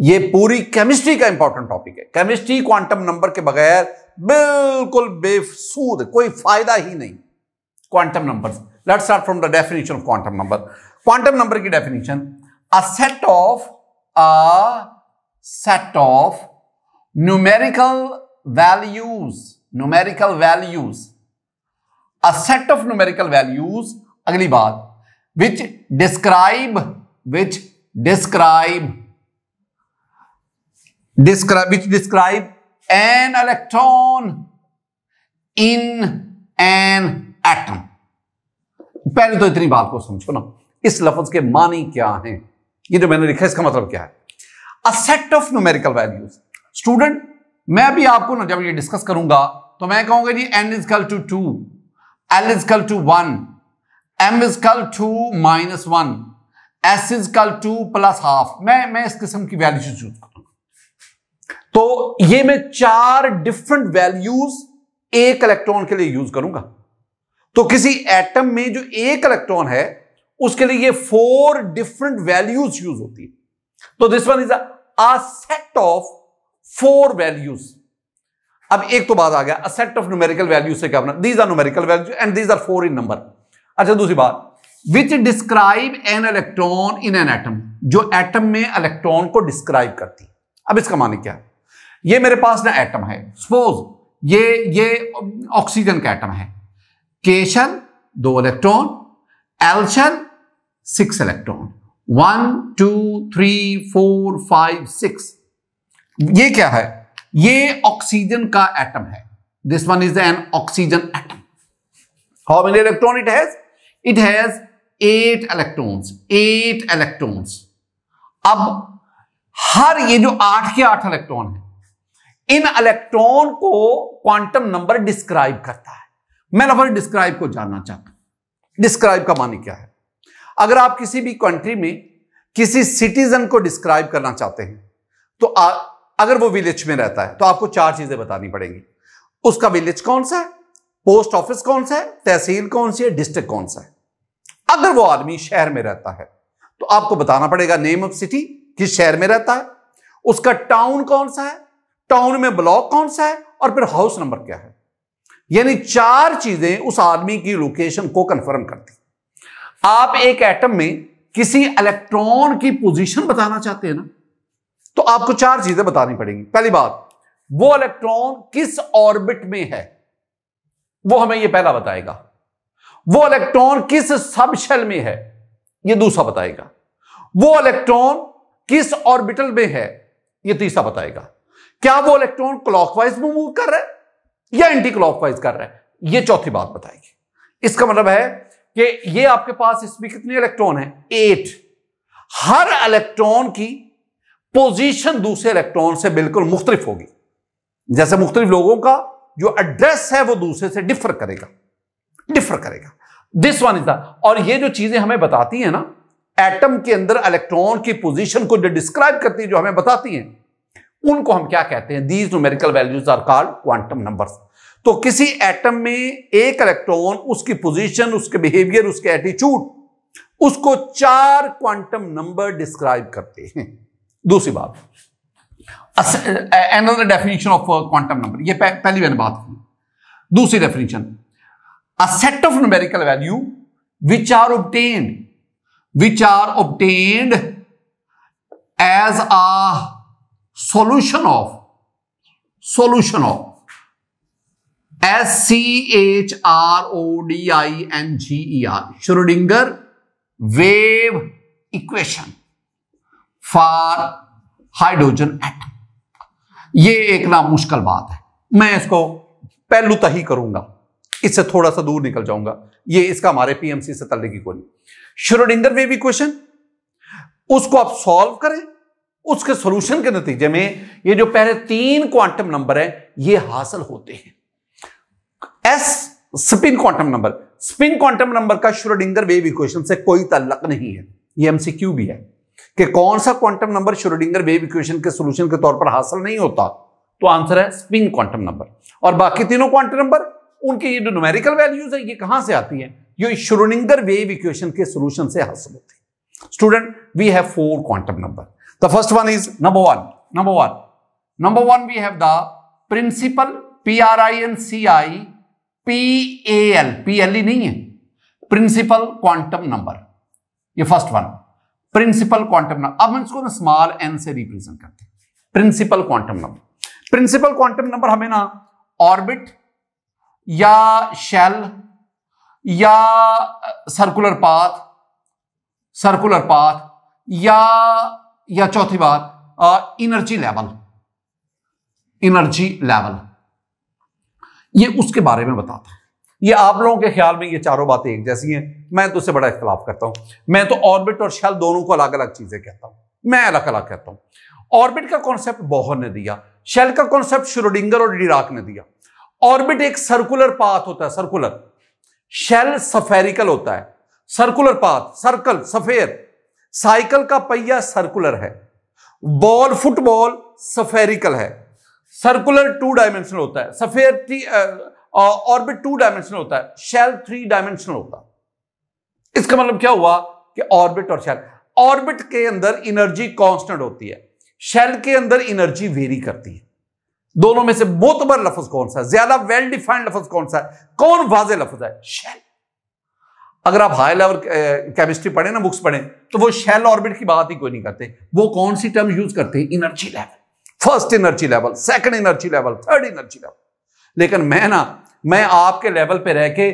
ये पूरी केमिस्ट्री का इंपॉर्टेंट टॉपिक है केमिस्ट्री क्वांटम नंबर के बगैर बिल्कुल बेसूद कोई फायदा ही नहीं quantum number let's start from the definition of quantum number quantum number की definition a set of a set of numerical values numerical values a set of numerical values अगली बात which describe which describe describe which describe an electron in an atom पहले तो इतनी बात को समझो ना इस लफ्ज के मानी क्या हैं ये जो मैंने लिखा इसका मतलब क्या है a set of numerical values student मैं भी आपको ना जब ये डिस्कस करूंगा तो मैं कहूंगा जी n is equal to two l is equal to one m is equal to minus one s is equal to plus half मैं मैं इस किस्म की वैल्यू चूज करूंगा तो ये मैं चार डिफरेंट वैल्यूज एक इलेक्ट्रॉन के लिए यूज करूंगा तो किसी एटम में जो एक इलेक्ट्रॉन है उसके लिए ये फोर डिफरेंट वैल्यूज यूज होती है तो this one is a set of four values अब एक तो बात आ गया a set of numerical values से क्या बना these are numerical values and these are four in number अच्छा दूसरी बात which describe an electron in an atom जो एटम में इलेक्ट्रॉन को डिस्क्राइब करती अब इसका माने क्या है ये मेरे पास ना एटम है सपोज ये ये ऑक्सीजन का एटम है केशल दो electron L shell six electron one two three four five six ये क्या है ये ऑक्सीजन का एटम है this one is an oxygen atom how many electron it has it has eight electrons eight electrons अब हर ये जो आठ के आठ इलेक्ट्रॉन है इन इलेक्ट्रॉन को क्वांटम नंबर डिस्क्राइब करता है मैं लफर डिस्क्राइब को जानना चाहता हूं डिस्क्राइब का माने क्या है अगर आप किसी भी कंट्री में किसी सिटीजन को डिस्क्राइब करना चाहते हैं तो आ, अगर वो विलेज में रहता है तो आपको चार चीजें बतानी पड़ेंगी उसका विलेज कौन सा है पोस्ट ऑफिस कौन सा है तहसील कौन सी है डिस्ट्रिक्ट कौन सा है अगर वो आदमी शहर में रहता है तो आपको बताना पड़ेगा नेम ऑफ सिटी किस शहर में रहता है उसका टाउन कौन सा है टाउन में ब्लॉक कौन सा है और फिर हाउस नंबर क्या है यानी चार चीजें उस आदमी की लोकेशन को कंफर्म करती आप एक एटम में किसी इलेक्ट्रॉन की पोजीशन बताना चाहते हैं ना तो आपको चार चीजें बतानी पड़ेंगी पहली बात वो इलेक्ट्रॉन किस ऑर्बिट में है वो हमें ये पहला बताएगा वो इलेक्ट्रॉन किस सबशेल में है ये दूसरा बताएगा वो इलेक्ट्रॉन किस ऑर्बिटल में है ये तीसरा बताएगा क्या वो इलेक्ट्रॉन क्लॉकवाइज मूव कर रहा है या एंटी क्लॉकवाइज कर रहा है ये चौथी बात बताएगी इसका मतलब है कि ये आपके पास इसमें कितने इलेक्ट्रॉन है एट हर इलेक्ट्रॉन की पोजीशन दूसरे इलेक्ट्रॉन से बिल्कुल मुख्तलिफ होगी जैसे मुख्तलिफ लोगों का जो एड्रेस है वो दूसरे से डिफर करेगा डिफर करेगा दिस वन इज द और ये जो चीजें हमें बताती है ना एटम के अंदर इलेक्ट्रॉन की पोजीशन को जो डिस्क्राइब करती है जो हमें बताती हैं उनको हम क्या कहते हैं these numerical values are called quantum numbers तो किसी एटम में एक इलेक्ट्रॉन उसकी पोजीशन उसके बिहेवियर उसके एटीट्यूड उसको चार क्वांटम नंबर डिस्क्राइब करते हैं दूसरी बात another definition of quantum number ये पह, पहली मैंने बात की दूसरी definition a set of numerical value which are obtained which are obtained as a solution of solution of S C H R O D I N G E R Schrodinger wave equation for hydrogen atom ये एक ना मुश्किल बात है मैं इसको पहलू तही करूंगा इससे थोड़ा सा दूर निकल जाऊंगा ये इसका हमारे पीएमसी से तलने की कोई श्रोडिंगर वे भी क्वेश्चन उसको आप सॉल्व करें उसके सॉल्यूशन के नतीजे में ये जो पहले तीन क्वांटम नंबर है ये हासिल होते हैं s spin quantum number spin quantum number का श्रोडिंगर वेव इक्वेशन से कोई तल्लक नहीं है ये एमसीक्यू भी है कि कौन सा quantum number Schrodinger wave equation के सॉल्यूशन के तौर पर हासिल नहीं होता तो आंसर है स्पिन क्वांटम नंबर और बाकी तीनों क्वांटम नंबर उनके ये जो न्यूमेरिकल वैल्यूज है ये कहां से आती है ये श्रोनिंगर वेव इक्वेशन के सोल्यूशन से हासिल होती है student we have four quantum number the first one is number one number one number one we have the principal P R I N C I P A L P L E नहीं है प्रिंसिपल क्वांटम नंबर ये first one principal quantum number अब हम इसको ना स्मॉल एन से रिप्रेजेंट करते हैं principal quantum number principal quantum number हमें ना ऑर्बिट या शेल या सर्कुलर पाथ सर्कुलर पाथ या या चौथी बात इनर्जी लेवल इनर्जी लेवल ये उसके बारे में बताता है ये आप लोगों के ख्याल में ये चारों बातें एक जैसी हैं मैं तो उससे बड़ा इख्तलाफ करता हूं मैं तो ऑर्बिट और शेल दोनों को अलग अलग चीजें कहता हूं मैं अलग अलग कहता हूं ऑर्बिट का कॉन्सेप्ट बोहर ने दिया शेल का कॉन्सेप्ट श्रोडिंगर और डिराक ने दिया ऑर्बिट एक सर्कुलर पाथ होता है सर्कुलर शेल सफेरिकल होता है circular path circle sphere cycle का पहिया सर्कुलर है बॉल फुटबॉल सफेरिकल है सर्कुलर टू डायमेंशनल होता है सफेर ऑर्बिट टू डायमेंशनल होता है शेल थ्री डायमेंशनल होता है इसका मतलब क्या हुआ कि ऑर्बिट और शेल ऑर्बिट के अंदर एनर्जी कांस्टेंट होती है शेल के अंदर एनर्जी वेरी करती है दोनों में से मोतबर लफज कौन सा ज्यादा वेल डिफाइंड लफज कौन सा है कौन वाज लफज है शेल अगर आप हाई लेवल केमिस्ट्री पढ़े ना बुक्स पढ़े तो वो शेल ऑर्बिट की बात ही कोई नहीं करते वो कौन सी टर्म यूज करते हैं energy level first energy level second energy level third energy level लेकिन मैं ना मैं आपके लेवल पे रह के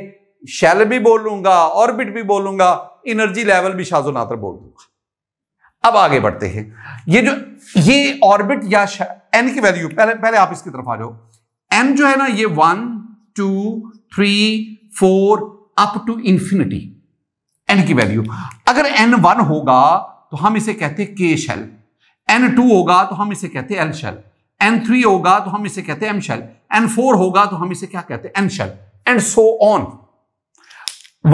शेल भी बोलूंगा ऑर्बिट भी बोलूंगा इनर्जी लेवल भी शाजो नातर बोल दूंगा अब आगे बढ़ते हैं ये जो ये ऑर्बिट या एन की वैल्यू पहले पहले आप इसकी तरफ आ जाओ एन जो है ना ये one two three four up to infinity n की वैल्यू अगर एन वन होगा तो हम इसे कहते हैं के शेल एन टू होगा तो हम इसे कहते हैं एल शेल एन थ्री होगा तो हम इसे कहते हैं एम शेल एन फोर होगा तो हम इसे क्या कहते हैं n shell and so on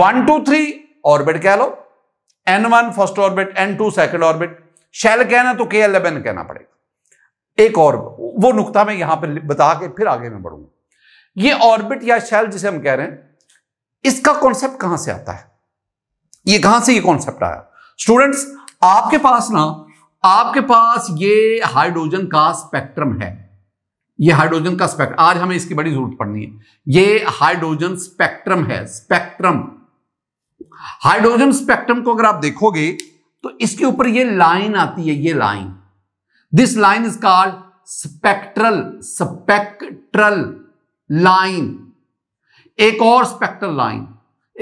one two three orbit कह लो n one first orbit n two second orbit shell कहना तो के एलेवन कहना पड़ेगा एक और वो नुकता मैं यहां पर बता के फिर आगे में बढ़ूंगा ये ऑर्बिट या शैल जिसे हम कह रहे हैं इसका कॉन्सेप्ट कहां से आता है ये कहां से ये कॉन्सेप्ट आया स्टूडेंट्स आपके पास ना आपके पास ये हाइड्रोजन का स्पेक्ट्रम है ये हाइड्रोजन का स्पेक्ट्रम आज हमें इसकी बड़ी जरूरत पड़नी है ये हाइड्रोजन स्पेक्ट्रम है स्पेक्ट्रम हाइड्रोजन स्पेक्ट्रम को अगर आप देखोगे तो इसके ऊपर ये लाइन आती है ये line This line is called spectral spectral line. एक और स्पेक्ट्रल लाइन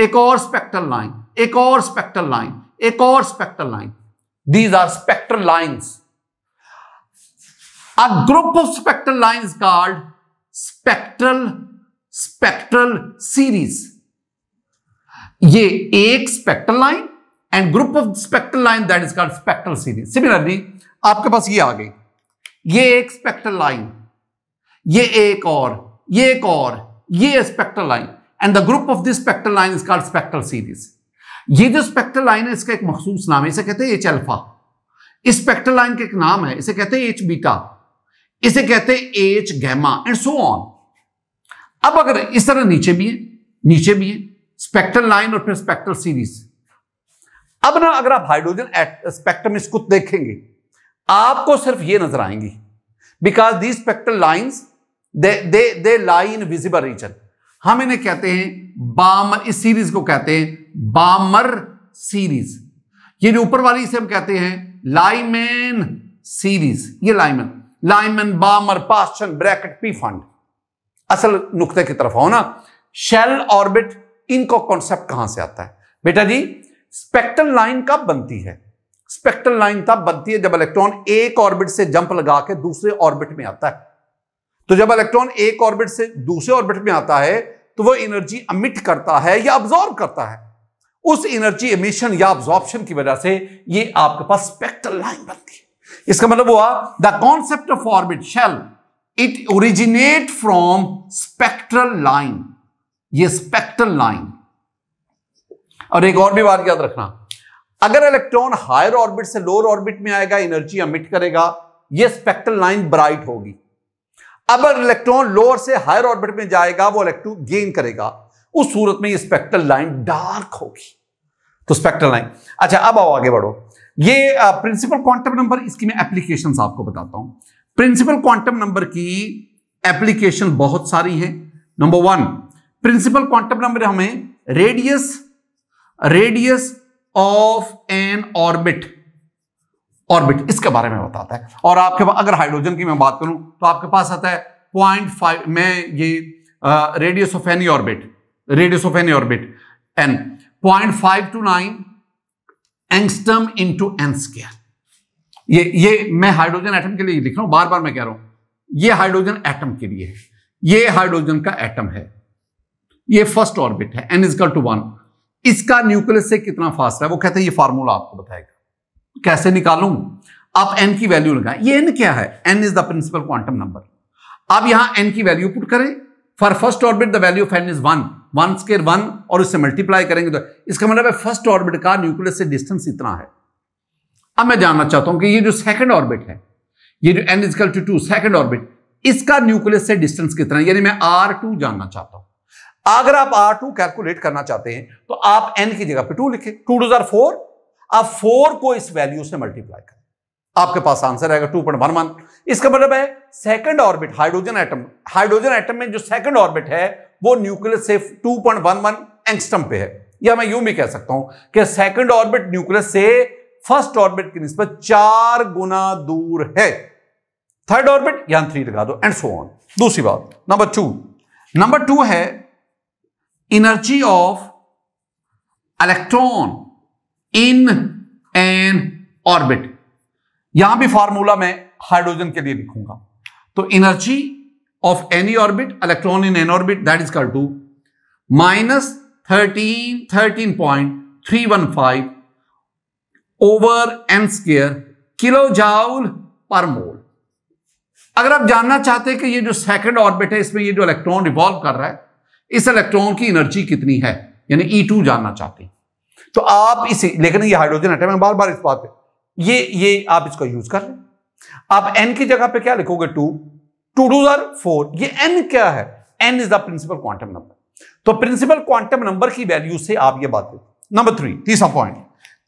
एक और स्पेक्ट्रल लाइन एक और स्पेक्ट्रल लाइन एक और spectral line these are spectral lines a group of spectral lines called spectral spectral series ये एक spectral line and group of spectral line that is called spectral series similarly आपके पास ये आ गई ये एक स्पेक्ट्रल लाइन ये एक और ये एक और ये spectral line and the group of this spectral line is called spectral series ये जो स्पेक्ट्रल लाइन है इसका एक मखसूस नाम है इसे कहते हैं एच अल्फा इस स्पेक्ट्रल लाइन का एक नाम है इसे कहते हैं एच बीटा इसे कहते हैं H gamma and so on अब अगर इस तरह नीचे भी है नीचे भी है स्पेक्ट्रल लाइन और फिर स्पेक्ट्रल सीरीज अब ना अगर आप हाइड्रोजन स्पेक्ट्रम इसको देखेंगे आपको सिर्फ ये नजर आएंगी because the spectral lines they they lie in visible region हम इन्हें कहते हैं बामर इस सीरीज को कहते हैं बामर सीरीज ये जो ऊपर वाली इसे हम कहते हैं लाइमेन सीरीज ये Lyman Lyman Balmer Paschen Brackett Pfund असल नुकते की तरफ हो ना शेल ऑर्बिट इनको कॉन्सेप्ट कहां से आता है बेटा जी स्पेक्ट्रल लाइन कब बनती है स्पेक्ट्रल लाइन तब बनती है जब इलेक्ट्रॉन एक ऑर्बिट से जंप लगा के दूसरे ऑर्बिट में आता है तो जब इलेक्ट्रॉन एक ऑर्बिट से दूसरे ऑर्बिट में आता है तो वो एनर्जी अमिट करता है या अब्जॉर्ब करता है उस एनर्जी एमिशन या अब्जॉर्प्शन की वजह से ये आपके पास स्पेक्ट्रल लाइन बनती है इसका मतलब हुआ the concept of orbit shell it originate from spectral line ये स्पेक्ट्रल लाइन और एक और भी बात याद रखना अगर इलेक्ट्रॉन हायर ऑर्बिट से लोअर ऑर्बिट में आएगा एनर्जी अमिट करेगा ये स्पेक्ट्रल लाइन ब्राइट होगी अब इलेक्ट्रॉन लोअर से हायर ऑर्बिट में जाएगा वो इलेक्ट्रॉन गेन करेगा उस सूरत में ये स्पेक्ट्रल लाइन डार्क होगी तो स्पेक्ट्रल लाइन अच्छा अब आओ आगे बढ़ो ये प्रिंसिपल क्वांटम नंबर इसकी मैं एप्लीकेशन आपको बताता हूं प्रिंसिपल क्वांटम नंबर की एप्लीकेशन बहुत सारी है number one principal quantum number हमें radius radius of n orbit orbit इसके बारे में बताता है और आपके पास अगर हाइड्रोजन की मैं बात करूं तो आपके पास आता है पॉइंट फाइव में ये radius of any orbit radius of any orbit n point five two nine angstrom in n square ये ये मैं हाइड्रोजन एटम के लिए लिख रहा हूं बार बार मैं कह रहा हूं ये हाइड्रोजन एटम के लिए है ये हाइड्रोजन का एटम है ये फर्स्ट ऑर्बिट है एन इजकल टू वन इसका न्यूक्लियस से कितना फास्ट है वो कहते हैं ये फार्मूला आपको बताएगा कैसे निकालू आप एन की वैल्यू लगाएं ये एन क्या है n is the principal quantum number आप यहां एन की वैल्यू पुट करें for first orbit the value of n is one one square one और उससे मल्टीप्लाई करेंगे तो इसका मतलब है फर्स्ट ऑर्बिट का न्यूक्लियस से डिस्टेंस इतना है अब मैं जानना चाहता हूं कि ये जो सेकंड ऑर्बिट है ये जो n is equal to two second orbit इसका न्यूक्लियस से डिस्टेंस कितना है यानी मैं आर टू जानना चाहता हूं अगर आप आर टू कैलकुलेट करना चाहते हैं तो आप एन की जगह पे टू लिखे टू टू फोर आप फोर को इस वैल्यू से मल्टीप्लाई करें आपके पास आंसर आएगा टू पॉइंट वन वन इसका मतलब है second orbit hydrogen atom hydrogen atom में जो सेकंड ऑर्बिट है वो न्यूक्लियस से two point one one angstrom पे है या मैं यूं भी कह सकता हूं कि सेकंड ऑर्बिट न्यूक्लियस से फर्स्ट ऑर्बिट की निस्बत चार गुना दूर है थर्ड ऑर्बिट यहां थ्री लगा दो एंड सो ऑन दूसरी बात नंबर टू नंबर टू है energy of electron in n orbit यहां भी फॉर्मूला मैं हाइड्रोजन के लिए लिखूंगा तो energy of any orbit electron in n orbit that is equal to minus thirteen thirteen point three one five over n square kilo joule per mole अगर आप जानना चाहते हैं कि ये जो सेकंड ऑर्बिट है इसमें ये जो इलेक्ट्रॉन रिवॉल्व कर रहा है इस इलेक्ट्रॉन की एनर्जी कितनी है यानी ई e टू जानना चाहते हैं तो आप इसे लेकिन ये हाइड्रोजन एटम है बार बार इस बात पे ये ये आप इसका यूज कर लें आप एन की जगह पर क्या लिखोगे two two two are four ये एन क्या है n is the principal quantum number तो प्रिंसिपल क्वांटम नंबर की वैल्यू से आप ये बात नंबर थ्री तीसरा पॉइंट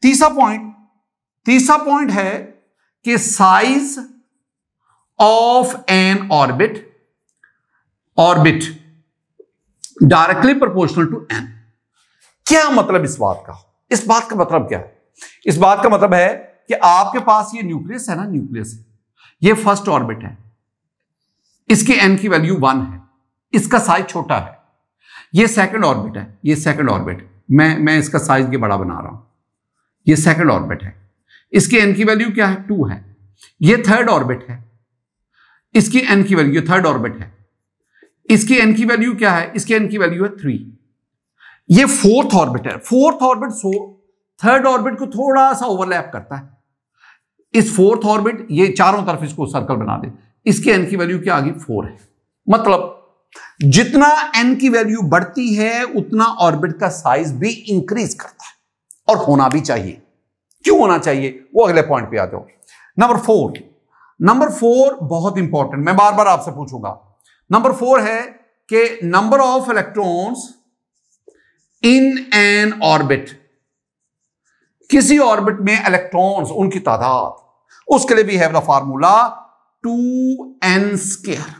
तीसरा पॉइंट तीसरा पॉइंट है कि size of n orbit orbit directly proportional to n क्या मतलब इस बात का इस बात का मतलब क्या है इस बात का मतलब है कि आपके पास ये न्यूक्लियस है ना न्यूक्लियस है ये फर्स्ट ऑर्बिट है इसकी एन की वैल्यू वन है इसका साइज छोटा है ये सेकंड ऑर्बिट है ये सेकंड ऑर्बिट मैं मैं इसका साइज के बड़ा बना रहा हूं ये सेकंड ऑर्बिट है इसकी एन की वैल्यू क्या है टू है ये थर्ड ऑर्बिट है इसकी एन की वैल्यू थर्ड ऑर्बिट है इसकी एन की वैल्यू क्या है इसकी एन की वैल्यू है थ्री ये फोर्थ ऑर्बिट है fourth orbit so third orbit को थोड़ा सा ओवरलैप करता है इस फोर्थ ऑर्बिट ये चारों तरफ इसको सर्कल बना दे इसके एन की वैल्यू क्या आ गई फोर है मतलब जितना एन की वैल्यू बढ़ती है उतना ऑर्बिट का साइज भी इंक्रीज करता है और होना भी चाहिए क्यों होना चाहिए वो अगले पॉइंट पे आ जाओ नंबर फोर नंबर फोर बहुत इंपॉर्टेंट मैं बार बार आपसे पूछूंगा नंबर फोर है कि number of electrons in n orbit किसी ऑर्बिट में इलेक्ट्रॉन्स उनकी तादाद उसके लिए भी है formula two n square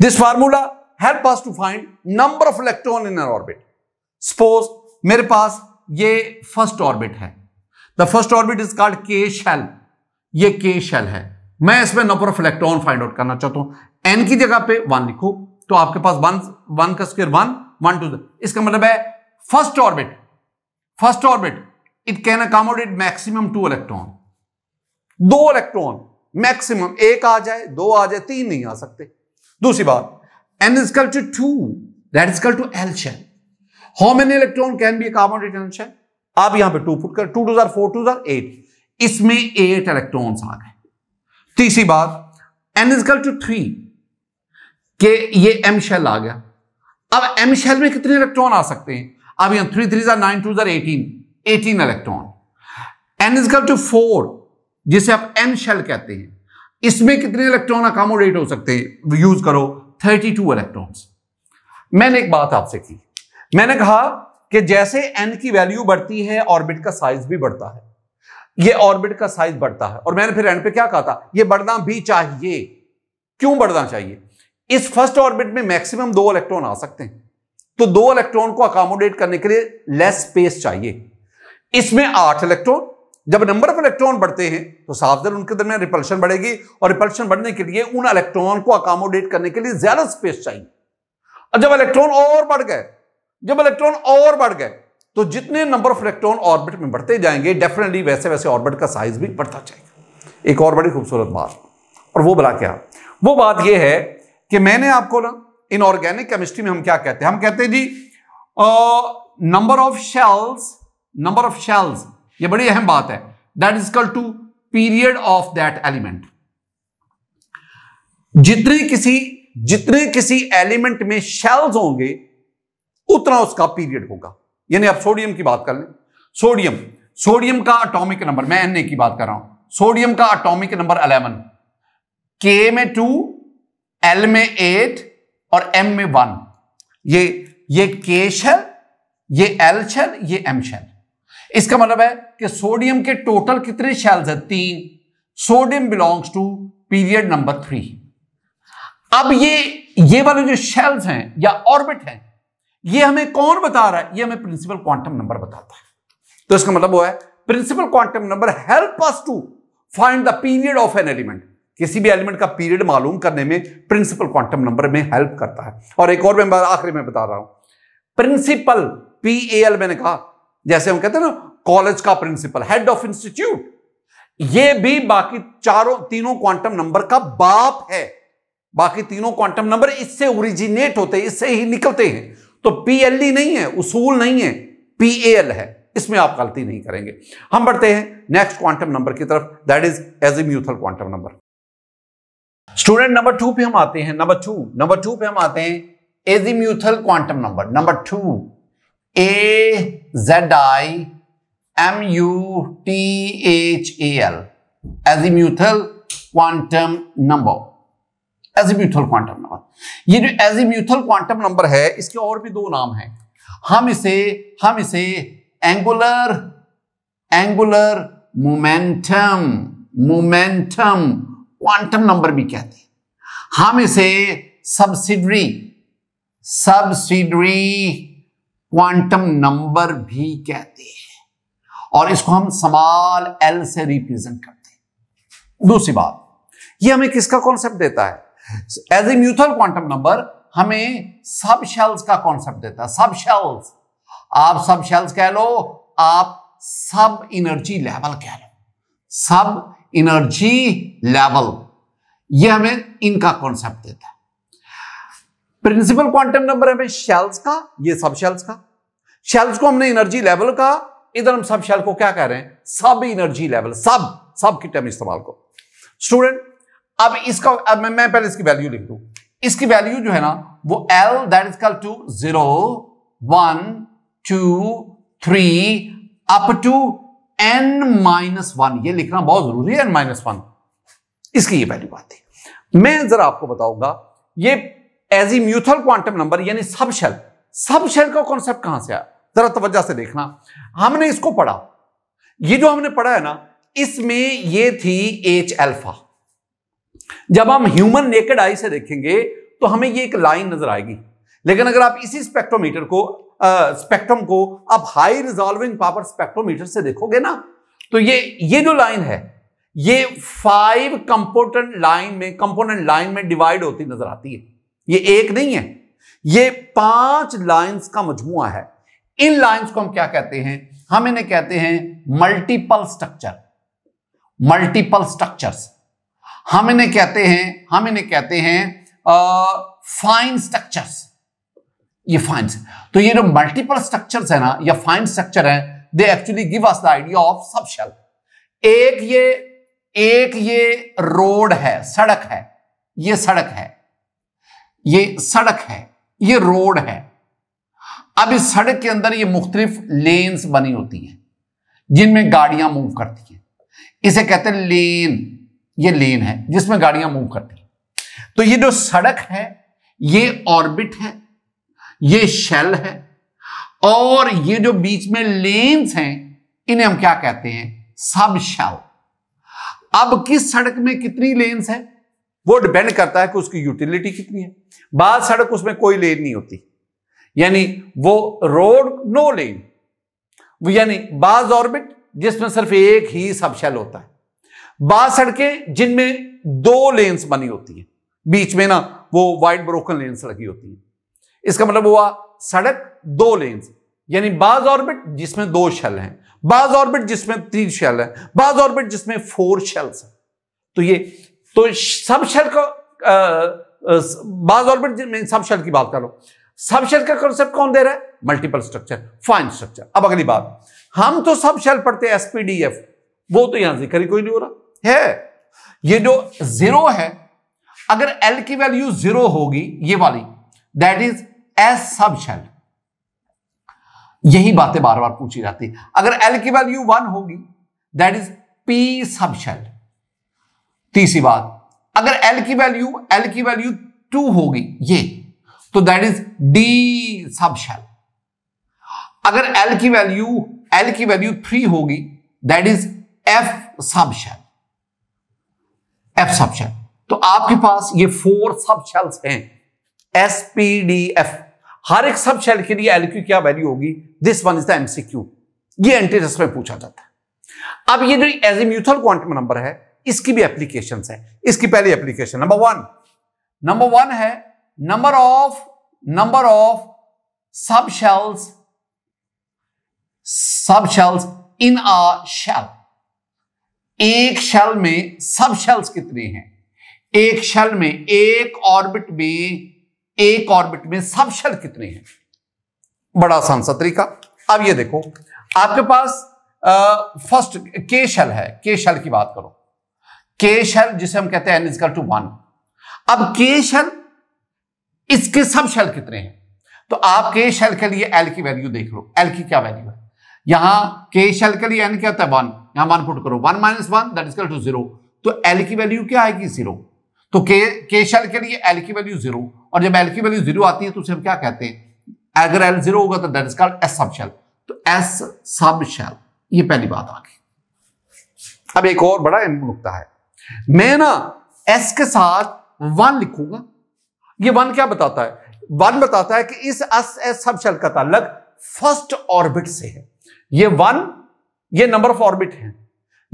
this formula help us to find number of electron in n orbit suppose मेरे पास ये फर्स्ट ऑर्बिट है the first orbit is called K shell ये के शेल है मैं इसमें number of electron find out करना चाहता हूं एन की जगह पे वन लिखो तो आपके पास वन वन का स्क्र वन वन टू इसका मतलब है first orbit first orbit it can accommodate maximum two electron दो इलेक्ट्रॉन मैक्सिमम एक आ जाए दो आ जाए तीन नहीं आ सकते दूसरी बात n is equal to two that is equal to L shell how many electron can be accommodate n shell आप यहां पे टू फुट कर टू टू जार फोर टू जार एट इसमें एट इलेक्ट्रॉन आ गए तीसरी बात एन इजकल टू थ्री के ये एम शेल आ गया अब एम शेल में कितने इलेक्ट्रॉन आ सकते हैं अब यहां थ्री थ्री जार नाइन टू जार eighteen eighteen electron n is equal to four जिसे आप एन शेल कहते हैं इसमें कितने इलेक्ट्रॉन अकोमोडेट हो सकते हैं यूज करो थर्टी टू इलेक्ट्रॉन मैंने एक बात आपसे की मैंने कहा कि जैसे एन की वैल्यू बढ़ती है ऑर्बिट का साइज भी बढ़ता है ये ऑर्बिट का साइज बढ़ता है और मैंने फिर एंड पे क्या कहा था ये बढ़ना भी चाहिए क्यों बढ़ना चाहिए इस फर्स्ट ऑर्बिट में मैक्सिमम दो इलेक्ट्रॉन आ सकते हैं तो दो इलेक्ट्रॉन को अकोमोडेट करने के लिए लेस स्पेस चाहिए इसमें आठ इलेक्ट्रॉन जब नंबर ऑफ इलेक्ट्रॉन बढ़ते हैं तो साफ दर उनके दरमियान रिपल्शन बढ़ेगी और रिपल्शन बढ़ने के लिए उन इलेक्ट्रॉन को अकोमोडेट करने के लिए ज्यादा स्पेस चाहिए और जब इलेक्ट्रॉन और बढ़ गए जब इलेक्ट्रॉन और बढ़ गए तो जितने नंबर ऑफ इलेक्ट्रॉन ऑर्बिट में बढ़ते जाएंगे डेफिनेटली वैसे वैसे ऑर्बिट का साइज भी बढ़ता जाएगा एक और बड़ी खूबसूरत बात और वो भला क्या वो बात यह है कि मैंने आपको ना इन ऑर्गेनिक केमिस्ट्री में हम क्या कहते हैं हम कहते हैं जी number of shells number of shells ये बड़ी अहम बात है that is equal to period of that element जितने किसी जितने किसी एलिमेंट में शेल्स होंगे उतना उसका पीरियड होगा यानी आप सोडियम की बात कर लें सोडियम सोडियम का अटोमिक नंबर मैं एन की बात कर रहा हूं सोडियम का अटोमिक नंबर अलेवन के में टू एल में एट और एम में वन ये ये के शेल ये एल शेल ये एम शेल इसका मतलब है कि सोडियम के टोटल कितने शेल्स हैं तीन sodium belongs to period number three अब ये ये वाले जो शेल्स हैं या ऑर्बिट हैं ये हमें कौन बता रहा है ये हमें प्रिंसिपल क्वांटम नंबर बताता है तो इसका मतलब वो है principal quantum number help us to find the period of an element किसी भी एलिमेंट का पीरियड मालूम करने में प्रिंसिपल क्वांटम नंबर में हेल्प करता है और एक और मैं आखिरी में बता रहा हूं प्रिंसिपल पी ए एल मैंने कहा जैसे हम कहते हैं ना कॉलेज का प्रिंसिपल हेड ऑफ इंस्टीट्यूट ये भी बाकी चारों तीनों क्वांटम नंबर का बाप है बाकी तीनों क्वांटम नंबर इससे ओरिजिनेट होते हैं इससे ही निकलते हैं तो पीएलडी नहीं है उसूल नहीं है पीएल है इसमें आप गलती नहीं करेंगे हम बढ़ते हैं नेक्स्ट क्वांटम नंबर की तरफ that is azimuthal quantum number student number two पे हम आते हैं नंबर टू नंबर टू पे हम आते हैं azimuthal quantum number number two A Z I M U T H A L azimuthal quantum number azimuthal quantum number ये जो एजिम्यूथल क्वांटम नंबर है इसके और भी दो नाम हैं हम इसे हम इसे angular angular momentum momentum quantum number भी कहते हैं हम इसे सब्सिडरी सब्सिडरी क्वांटम नंबर भी कहते हैं और इसको हम समाल एल से रिप्रेजेंट करते हैं दूसरी बात ये हमें किसका कॉन्सेप्ट देता है azimuthal quantum number हमें सब शेल्स का कॉन्सेप्ट देता है सब शेल्स आप सब शेल्स कह लो आप सब इनर्जी लेवल कह लो सब इनर्जी लेवल ये हमें इनका कॉन्सेप्ट देता है प्रिंसिपल क्वांटम नंबर हमें शेल्स का ये सब शेल्स का शेल्स को हमने एनर्जी लेवल का इधर हम सब शेल को क्या कह रहे हैं सब इनर्जी लेवल सब सब की टर्म इस्तेमाल को स्टूडेंट अब इसका अब मैं, मैं पहले इसकी वैल्यू लिख दू इसकी वैल्यू जो है ना वो L that is equal to zero one two three up to n minus one ये लिखना बहुत जरूरी है एन माइनस वन इसकी ये वैल्यू थी मैं जरा आपको बताऊंगा ये azimuthal quantum number यानी सब शेल सब शेल का कॉन्सेप्ट कहां से आया जरा तवज्जा से देखना हमने इसको पढ़ा ये जो हमने पढ़ा है ना इसमें ये थी एच एल्फा जब हम ह्यूमन नेकेड आई से देखेंगे तो हमें ये एक लाइन नजर आएगी लेकिन अगर आप इसी स्पेक्ट्रोमीटर को स्पेक्ट्रम को आप हाई रिजॉल्विंग पावर स्पेक्ट्रोमीटर से देखोगे ना तो ये ये जो लाइन है ये फाइव कंपोनेंट लाइन में कंपोनेंट लाइन में डिवाइड होती नजर आती है ये एक नहीं है ये पांच लाइंस का मजमुआ है इन लाइंस को हम क्या कहते हैं हम इन्हें कहते हैं मल्टीपल स्ट्रक्चर मल्टीपल स्ट्रक्चर्स हम इन्हें कहते हैं हम इन्हें कहते हैं फाइन स्ट्रक्चर्स ये फाइन तो ये जो मल्टीपल स्ट्रक्चर्स है ना या फाइन स्ट्रक्चर है they actually give us the idea of subshell एक ये एक ये रोड है सड़क है ये सड़क है ये सड़क है ये रोड है अब इस सड़क के अंदर ये मुख्तलिफ लेन्स बनी होती हैं जिनमें गाड़ियां मूव करती हैं इसे कहते हैं लेन ये लेन है जिसमें गाड़ियां मूव करती हैं तो ये जो सड़क है ये ऑर्बिट है ये शेल है और ये जो बीच में लेन्स हैं इन्हें हम क्या कहते हैं सब शेल अब किस सड़क में कितनी लेन्स है वो डिपेंड करता है कि उसकी यूटिलिटी कितनी है बाद सड़क उसमें कोई लेन नहीं होती यानी वो रोड नो लेन यानी बाज ऑर्बिट जिसमें सिर्फ एक ही सबशेल होता है बारह सड़कें जिनमें दो लेन्स बनी होती हैं बीच में ना वो वाइड ब्रोकन लेंस लगी होती है इसका मतलब हुआ सड़क दो लेंस यानी बाज ऑर्बिट जिसमें दो शेल हैं बाज ऑर्बिट जिसमें तीन शेल है बाज ऑर्बिट जिसमें फोर शेल्स हैं तो ये तो सब शेल का बाज ऑर्बिट में सब शेल की बात कर लो सब शेल का कॉन्सेप्ट कौन दे रहा है मल्टीपल स्ट्रक्चर फाइन स्ट्रक्चर अब अगली बात हम तो सब शेल पढ़ते हैं एसपीडीएफ वो तो यहां जिक्र ही कोई नहीं हो रहा है ये जो जीरो है अगर एल की वैल्यू जीरो होगी ये वाली that is S subshell यही बातें बार बार पूछी जाती है अगर एल की वैल्यू वन होगी that is P subshell तीसरी बात अगर एल की वैल्यू एल की वैल्यू टू होगी ये तो दैट इज डी सब शेल अगर एल की वैल्यू एल की वैल्यू थ्री होगी दैट इज एफ सब शेल एफ सब शेल तो आपके पास ये फोर सब शेल्स हैं एस पी डी एफ हर एक सब शेल के लिए एल क्यू क्या वैल्यू होगी this one is the MCQ ये एंटी में पूछा जाता है अब ये जो म्यूचुअल क्वांटम नंबर है इसकी भी एप्लीकेशन है इसकी पहली application number one number one है number of number of subshells subshells in a shell एक शल में सब शेल्स कितने हैं एक शल में एक ऑर्बिट में एक ऑर्बिट में सब शेल कितने हैं बड़ा आसान सा तरीका अब ये देखो आपके पास आ, फर्स्ट के शेल है के शेल की बात करो के शेल जिसे हम कहते हैं एन टू वन अब के शेल इसके सब शेल कितने हैं तो आप के शेल के लिए एल की वैल्यू देख लो एल की क्या वैल्यू है यहां के शेल के लिए एन क्या होता है वन यहां वन पुट करो one minus one that is equal to zero तो एल की वैल्यू क्या आएगी जीरो तो के के शेल के लिए एल की वैल्यू जीरो और जब एल की वैल्यू जीरो आती है तो उसे हम क्या कहते हैं अगर एल जीरो होगा तो that is called S subshell तो एस सब शेल ये पहली बात आ गई अब एक और बड़ा नुकता है मैं ना एस के साथ वन लिखूंगा ये वन क्या बताता है वन बताता है कि इस एस एस सब शेल का ताल्लक फर्स्ट ऑर्बिट से है ये वन ये नंबर ऑफ ऑर्बिट है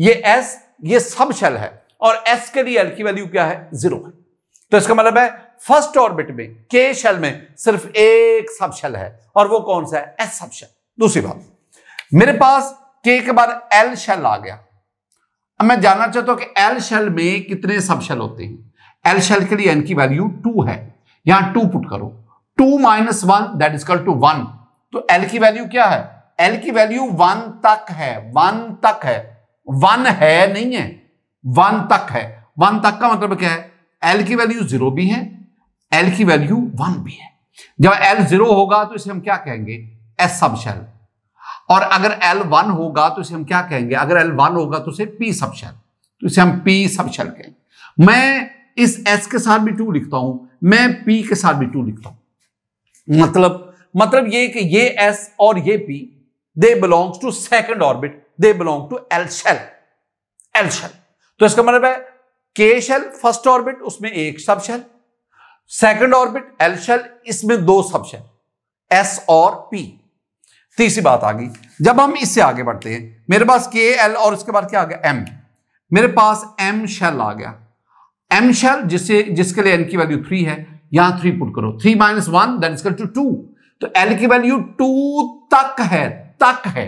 ये एस ये सब शेल है और एस के लिए एल की वैल्यू क्या है जीरो है तो इसका मतलब है फर्स्ट ऑर्बिट में के शेल में सिर्फ एक सब शेल है और वो कौन सा है एस सब शेल दूसरी बात मेरे पास के के बाद एल शेल आ गया अब मैं जानना चाहता हूं कि एल शेल में कितने सब शेल होते हैं एल शेल के लिए एन की वैल्यू टू है यहां टू पुट करो two minus one that is equal to one तो एल की वैल्यू क्या है एल की वैल्यू वन तक है वन तक है वन है नहीं है वन तक है वन तक का मतलब क्या है एल की वैल्यू जीरो भी है एल की वैल्यू वन भी है जब एल जीरो होगा तो इसे हम क्या कहेंगे एस सब शेल और अगर एल वन होगा तो इसे हम क्या कहेंगे अगर एल वन होगा तो इसे पी सब शेल तो इसे हम पी सब शेल कहेंगे मैं इस एस के साथ भी टू लिखता हूं मैं पी के साथ भी टू लिखता हूं मतलब मतलब ये कि ये एस और ये p they belongs to second orbit they belong to L shell l shell तो इसका मतलब है के शेल फर्स्ट ऑर्बिट उसमें एक subshell second orbit l shell इसमें दो सब शेल एस और पी तीसरी बात आ गई जब हम इससे आगे बढ़ते हैं मेरे पास के एल और उसके बाद क्या आ गया एम मेरे पास एम शेल आ गया एम शेल जिससे जिसके लिए एन की वैल्यू थ्री है यहां थ्री पुट करो three minus one that is to two तो एल की वैल्यू टू तक है तक है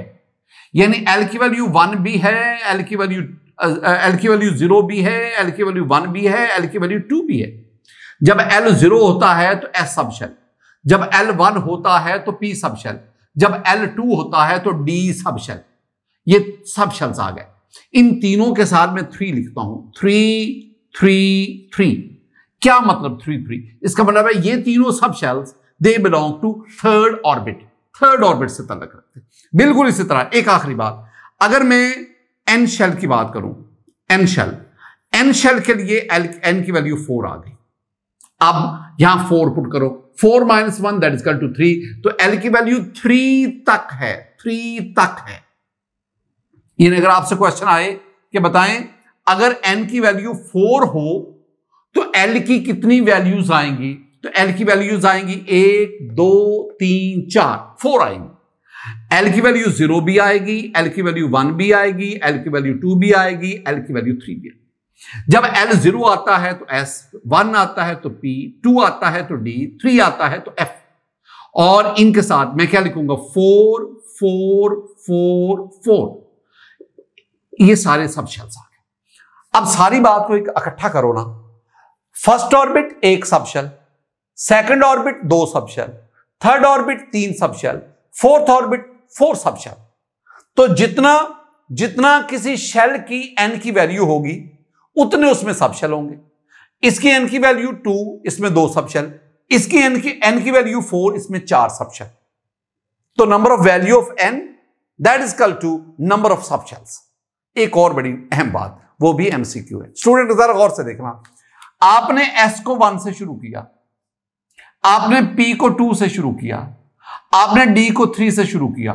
यानी एल की वैल्यू वन भी है एल की वैल्यू एल की वैल्यू जीरो भी है एल की वैल्यू वन भी है एल की वैल्यू टू भी है जब एल जीरो होता है तो एस सबशेल जब एल वन होता है तो पी सबशेल जब एल टू होता है तो डी सबशेल ये सब सबशेल्स आ गए इन तीनों के साथ मैं थ्री लिखता हूं थ्री थ्री थ्री क्या मतलब थ्री थ्री इसका मतलब है ये तीनों subshells they belong to third orbit third orbit से तलक रखते हैं बिल्कुल इसी तरह एक आखिरी बात अगर मैं एन शेल की बात करूं एन शेल एन शेल के लिए एन की वैल्यू फोर आ गई अब यहां फोर पुट करो four minus one that is equal to three तो एल की वैल्यू थ्री तक है थ्री तक है ये अगर आपसे क्वेश्चन आए कि बताएं अगर एन की वैल्यू फोर हो तो एल की कितनी वैल्यूज आएंगी तो एल की वैल्यूज आएंगी एक दो तीन चार फोर आएंगी एल की वैल्यू जीरो भी आएगी एल की वैल्यू वन भी आएगी एल की वैल्यू टू भी आएगी एल की वैल्यू थ्री भी आएगी जब एल जीरो आता है तो एस वन आता है तो पी टू आता है तो डी थ्री आता है तो एफ और इनके साथ मैं क्या लिखूंगा फोर फोर फोर फोर ये सारे सब शेल आ गए अब सारी बात को एक इकट्ठा करो ना फर्स्ट ऑर्बिट एक शेल सेकंड ऑर्बिट दो सबशेल थर्ड ऑर्बिट तीन subshell fourth orbit four subshell तो जितना जितना किसी शेल की एन की वैल्यू होगी उतने उसमें सबशेल होंगे इसकी एन की वैल्यू टू इसमें दो सबशेल इसकी एन की एन की वैल्यू फोर इसमें चार सबशेल तो number of value of n that is equal to number of subshells एक और बड़ी अहम बात वो भी एमसीक्यू है स्टूडेंट जरा गौर से देखना आपने एस को वन से शुरू किया आपने पी को टू से शुरू किया आपने डी को थ्री से शुरू किया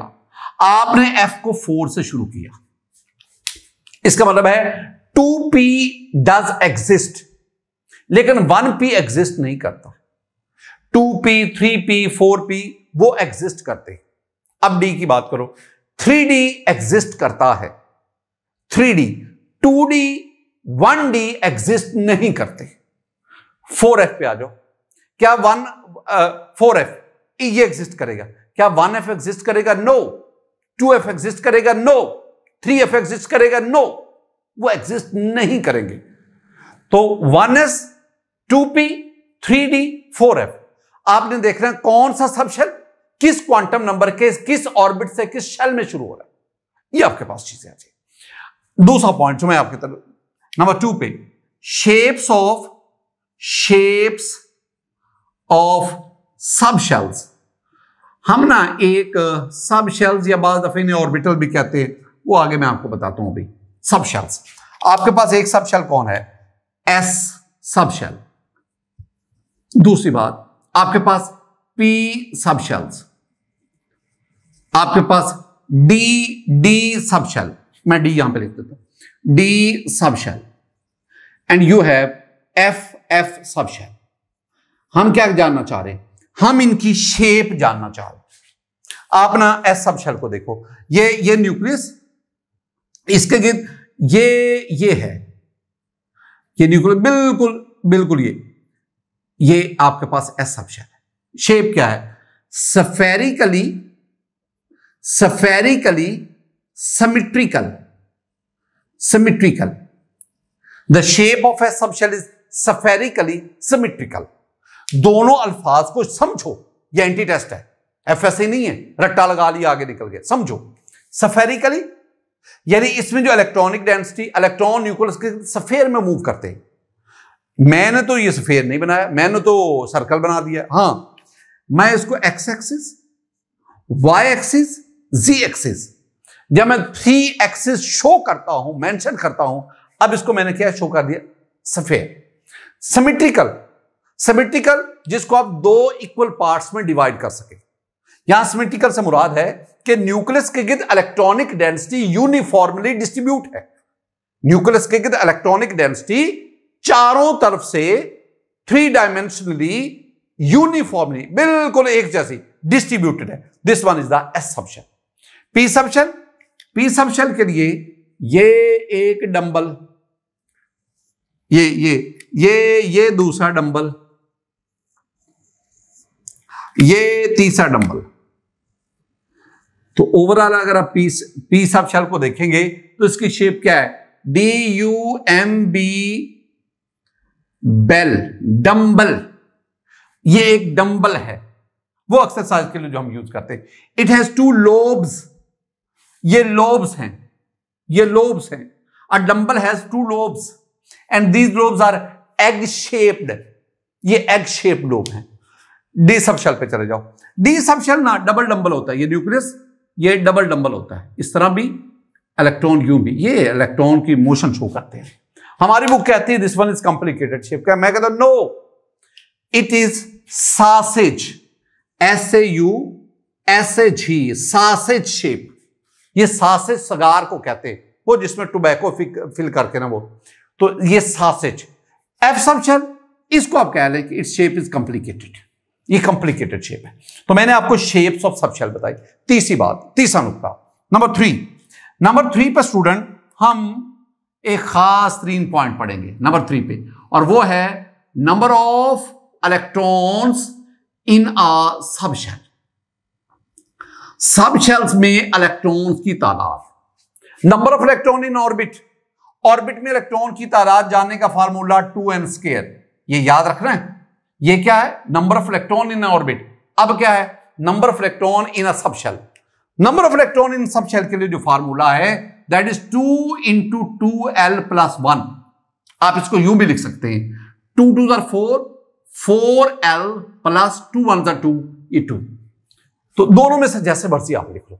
आपने एफ को फोर से शुरू किया इसका मतलब है टू पी डज एग्जिस्ट लेकिन वन पी एग्जिस्ट नहीं करता two p three p four p वो एग्जिस्ट करते अब डी की बात करो थ्री डी एग्जिस्ट करता है three d two d one d exist नहीं करते फोर एफ पे आ जाओ क्या वन फोर एफ ये एग्जिस्ट करेगा क्या वन एफ एग्जिस्ट करेगा नो टू एफ एग्जिस्ट करेगा नो थ्री एफ एग्जिस्ट करेगा नो वो एग्जिस्ट नहीं करेंगे तो one s two p three d four f आपने देखना कौन सा सबशेल किस क्वांटम नंबर के किस ऑर्बिट से किस शेल में शुरू हो रहा है ये आपके पास चीजें आ जाएगी दूसरा पॉइंट जो मैं आपकी तरफ नंबर टू पे shapes of shapes of subshells हम ना एक सब uh, शेल्स या बाज दफे ऑर्बिटल भी कहते हैं वो आगे मैं आपको बताता हूं अभी सब शेल्स आपके पास एक सब शेल कौन है एस सब शेल दूसरी बात आपके पास पी सब शेल्स आपके पास डी डी सब शेल मैं डी यहां पे लिख देता हूं डी सब subshell and you have f f सब शेल हम क्या जानना चाह रहे हैं हम इनकी शेप जानना चाह रहे आप ना एस सब शेल को देखो ये ये न्यूक्लियस इसके गिर्द ये ये है ये न्यूक्लियस बिल्कुल बिल्कुल ये ये आपके पास एस सब शेल है शेप क्या है spherically spherically symmetrical the shape of s subshell is spherically symmetrical दोनों अल्फाज को समझो ये एंटी टेस्ट है एफ नहीं है रट्टा लगा लिया आगे निकल गया समझो सफेरिकली यानी इसमें जो इलेक्ट्रॉनिक डेंसिटी इलेक्ट्रॉन न्यूक्लियस के सफेर में मूव करते हैं मैंने तो ये सफेर नहीं बनाया मैंने तो सर्कल बना दिया हाँ मैं इसको x axis y axis z axis जब मैं थ्री एक्सिस शो करता हूं मेंशन करता हूं अब इसको मैंने क्या शो कर दिया सफेद सिमेट्रिकल सिमेट्रिकल जिसको आप दो इक्वल पार्ट्स में डिवाइड कर सके यहां सिमेट्रिकल से मुराद है कि न्यूक्लियस के गिद इलेक्ट्रॉनिक डेंसिटी यूनिफॉर्मली डिस्ट्रीब्यूट है न्यूक्लियस के गिद इलेक्ट्रॉनिक डेंसिटी चारों तरफ से थ्री डायमेंशनली यूनिफॉर्मली बिल्कुल एक जैसी डिस्ट्रीब्यूटेड है this one is the s p subshell p subshell के लिए ये एक डंबल ये ये ये ये दूसरा डंबल ये तीसरा डंबल तो ओवरऑल अगर आप पीस पीस ऑफ शेल को देखेंगे तो इसकी शेप क्या है D U M B bell dumbbell ये एक डंबल है वो एक्सरसाइज के लिए जो हम यूज करते हैं इट हैज टू लोब्स ये लोब्स हैं ये लोब्स हैं a dumbbell has two lobes and these lobes are egg shaped ये एग शेप्ड लोब हैं डी सबशेल पे चले जाओ डी सबशेल ना डबल डंबल होता है ये न्यूक्लियस ये डबल डंबल होता है इस तरह भी इलेक्ट्रॉन यू भी ये इलेक्ट्रॉन की मोशन शो करते हैं हमारी बुक कहती है this one is complicated shape क्या मैं कहता no it is sausage S A U S A G sausage shape ये सासेज सगार को कहते हैं वो जिसमें टोबैको फिल करके ना वो तो ये सासेज एफ सबशेल इसको आप कह लें कि इट्स शेप इज कॉम्प्लिकेटेड ये कॉम्प्लिकेटेड शेप है तो मैंने आपको शेप्स ऑफ सबशेल बताई तीसरी बात तीसरा नुकता नंबर थ्री नंबर थ्री पर स्टूडेंट हम एक खास तीन पॉइंट पढ़ेंगे नंबर थ्री पे और वो है number of electrons in a subshell subshells में इलेक्ट्रॉन्स की तादाद number of electron in orbit orbit में इलेक्ट्रॉन की तादाद जानने का फार्मूला टू एन स्केयर ये याद रखना है ये क्या है number of electron in orbit अब क्या है number of electron in shell number of electron in shell के लिए जो फार्मूला है that is two into two L plus one आप इसको यू भी लिख सकते हैं टू टू जर four four l plus two one जर टू ई टू तो दोनों में से जैसे मर्जी आप लिख लो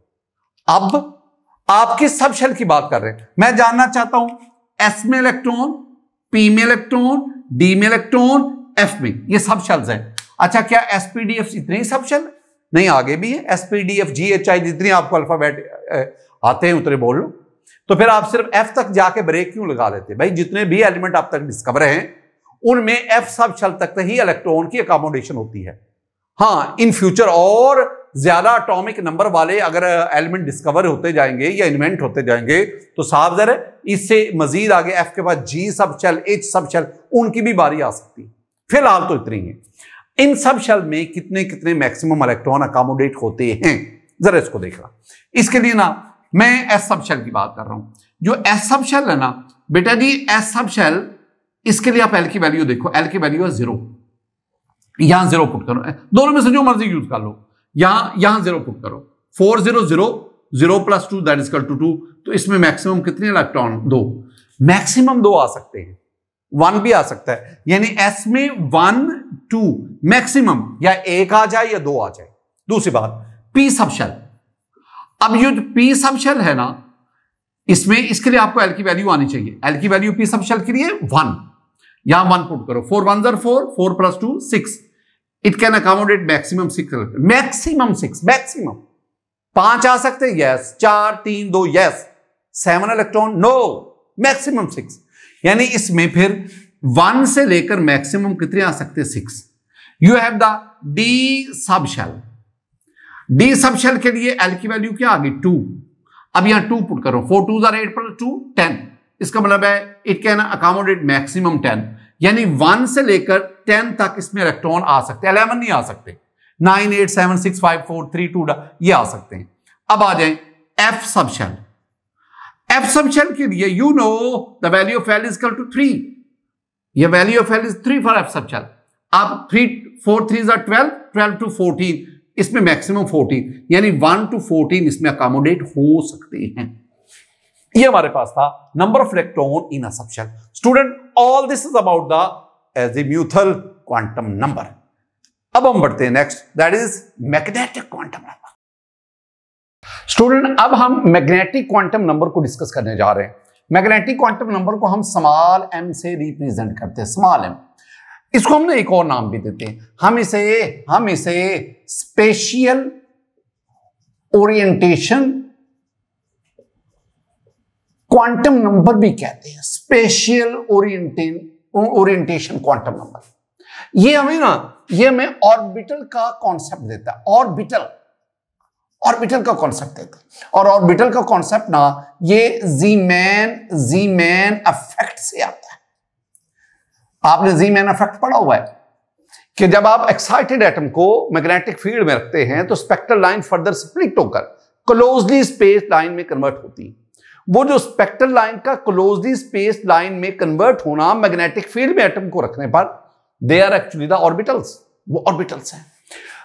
अब आपकी सब शेल की बात कर रहे हैं मैं जानना चाहता हूं एस में इलेक्ट्रॉन पी में इलेक्ट्रॉन डी में इलेक्ट्रॉन एफ में ये सब शेल्स हैं अच्छा क्या एसपीडीएफ इतने ही सब शेल नहीं आगे भी है एसपीडीएफ जी एच आई जितने आपको अल्फाबेट आते हैं उतने बोल लो तो फिर आप सिर्फ एफ तक जाके ब्रेक क्यों लगा लेते हैं भाई जितने भी एलिमेंट आप तक डिस्कवर हैं उनमें एफ सब शेल तक ही इलेक्ट्रॉन की अकोमोडेशन होती है हाँ इन फ्यूचर और ज्यादा अटोमिक नंबर वाले अगर एलिमेंट डिस्कवर होते जाएंगे या इन्वेंट होते जाएंगे तो साफ जर इससे मजीद आगे एफ के पास जी सब शेल एच सब शल उनकी भी बारी आ सकती है फिलहाल तो इतनी है इन सब शेल में कितने कितने मैक्सिमम इलेक्ट्रॉन अकोमोडेट होते हैं जरा इसको देखना इसके लिए ना मैं एस सब शेल की बात कर रहा हूं जो एस सब शेल है ना बेटा जी एस सब शेल इसके लिए आप एल की वैल्यू देखो एल की वैल्यू है जीरो यहां जीरो पुट करो दोनों में से जो मर्जी यूज कर लो यहां यहां जीरो पुट करो four zero zero zero plus two that is equal to two two इसमें मैक्सिमम कितने इलेक्ट्रॉन दो मैक्सिमम दो आ सकते हैं वन भी आ सकता है यानी एस में वन टू मैक्सिमम या एक आ जाए या दो आ जाए दूसरी बात पी सबशल अब ये जो पी सबशल है ना इसमें इसके लिए आपको एल की वैल्यू आनी चाहिए एल की वैल्यू पी सबशल के लिए वन यहां वन पुट करो फोर वन जर four four plus two six it can accommodate maximum six maximum six maximum पांच आ सकते हैं यस चार तीन दो yes seven electron no maximum six यानी इसमें फिर वन से लेकर मैक्सिमम कितने आ सकते हैं six you have the d सब शेल डी सब शेल के लिए एल की वैल्यू क्या आ गई टू अब यहां टू पुट करो फोर टू जर एट प्लस टू टेन इसका मतलब है it can accommodate maximum ten यानी वन से लेकर टेन तक इसमें इलेक्ट्रॉन आ सकते हैं अलेवन नहीं आ सकते nine eight seven six five four three two ये आ सकते हैं अब आ जाए एफ शेल एब्सम्पन के लिए you know the value of l is equal to three ये value of l is three for एब्सम्पन आप थ्री फोर थ्री जो ट्वेल्व ट्वेल्व टू फोर्टीन इसमें मैक्सिमम फोर्टीन यानी वन टू फोर्टीन इसमें अकोमोडेट हो सकते हैं ये हमारे पास था नंबर ऑफ इलेक्ट्रॉन इन असप्शन student all this is about the azimuthal quantum number अब हम बढ़ते हैं next that is magnetic quantum number student अब हम मैग्नेटिक क्वांटम नंबर को डिस्कस करने जा रहे हैं मैग्नेटिक क्वांटम नंबर को हम स्मॉल एम से रिप्रेजेंट करते हैं स्मॉल एम इसको हमने एक और नाम भी देते हैं हम इसे हम इसे स्पेशियल ओरिएंटेशन क्वांटम नंबर भी कहते हैं spatial orientation orientation quantum number ये हमें ना ये हमें ऑर्बिटल का कॉन्सेप्ट देता है ऑर्बिटल ऑर्बिटल का कॉन्सेप्ट हैं और ऑर्बिटल का कॉन्सेप्ट ना ये जीमैन जीमैन अफेक्ट से आता है आपने जीमैन अफेक्ट पढ़ा हुआ है कि जब आप एक्साइटेड एटम को मैग्नेटिक फील्ड में रखते हैं तो स्पेक्ट्रल लाइन फर्दर स्प्लिट होकर क्लोजली स्पेस लाइन में कन्वर्ट होती है वो जो स्पेक्ट्रल लाइन का क्लोजली स्पेस लाइन में कन्वर्ट होना मैग्नेटिक फील्ड में एटम को रखने पर they are actually the orbitals वो ऑर्बिटल्स हैं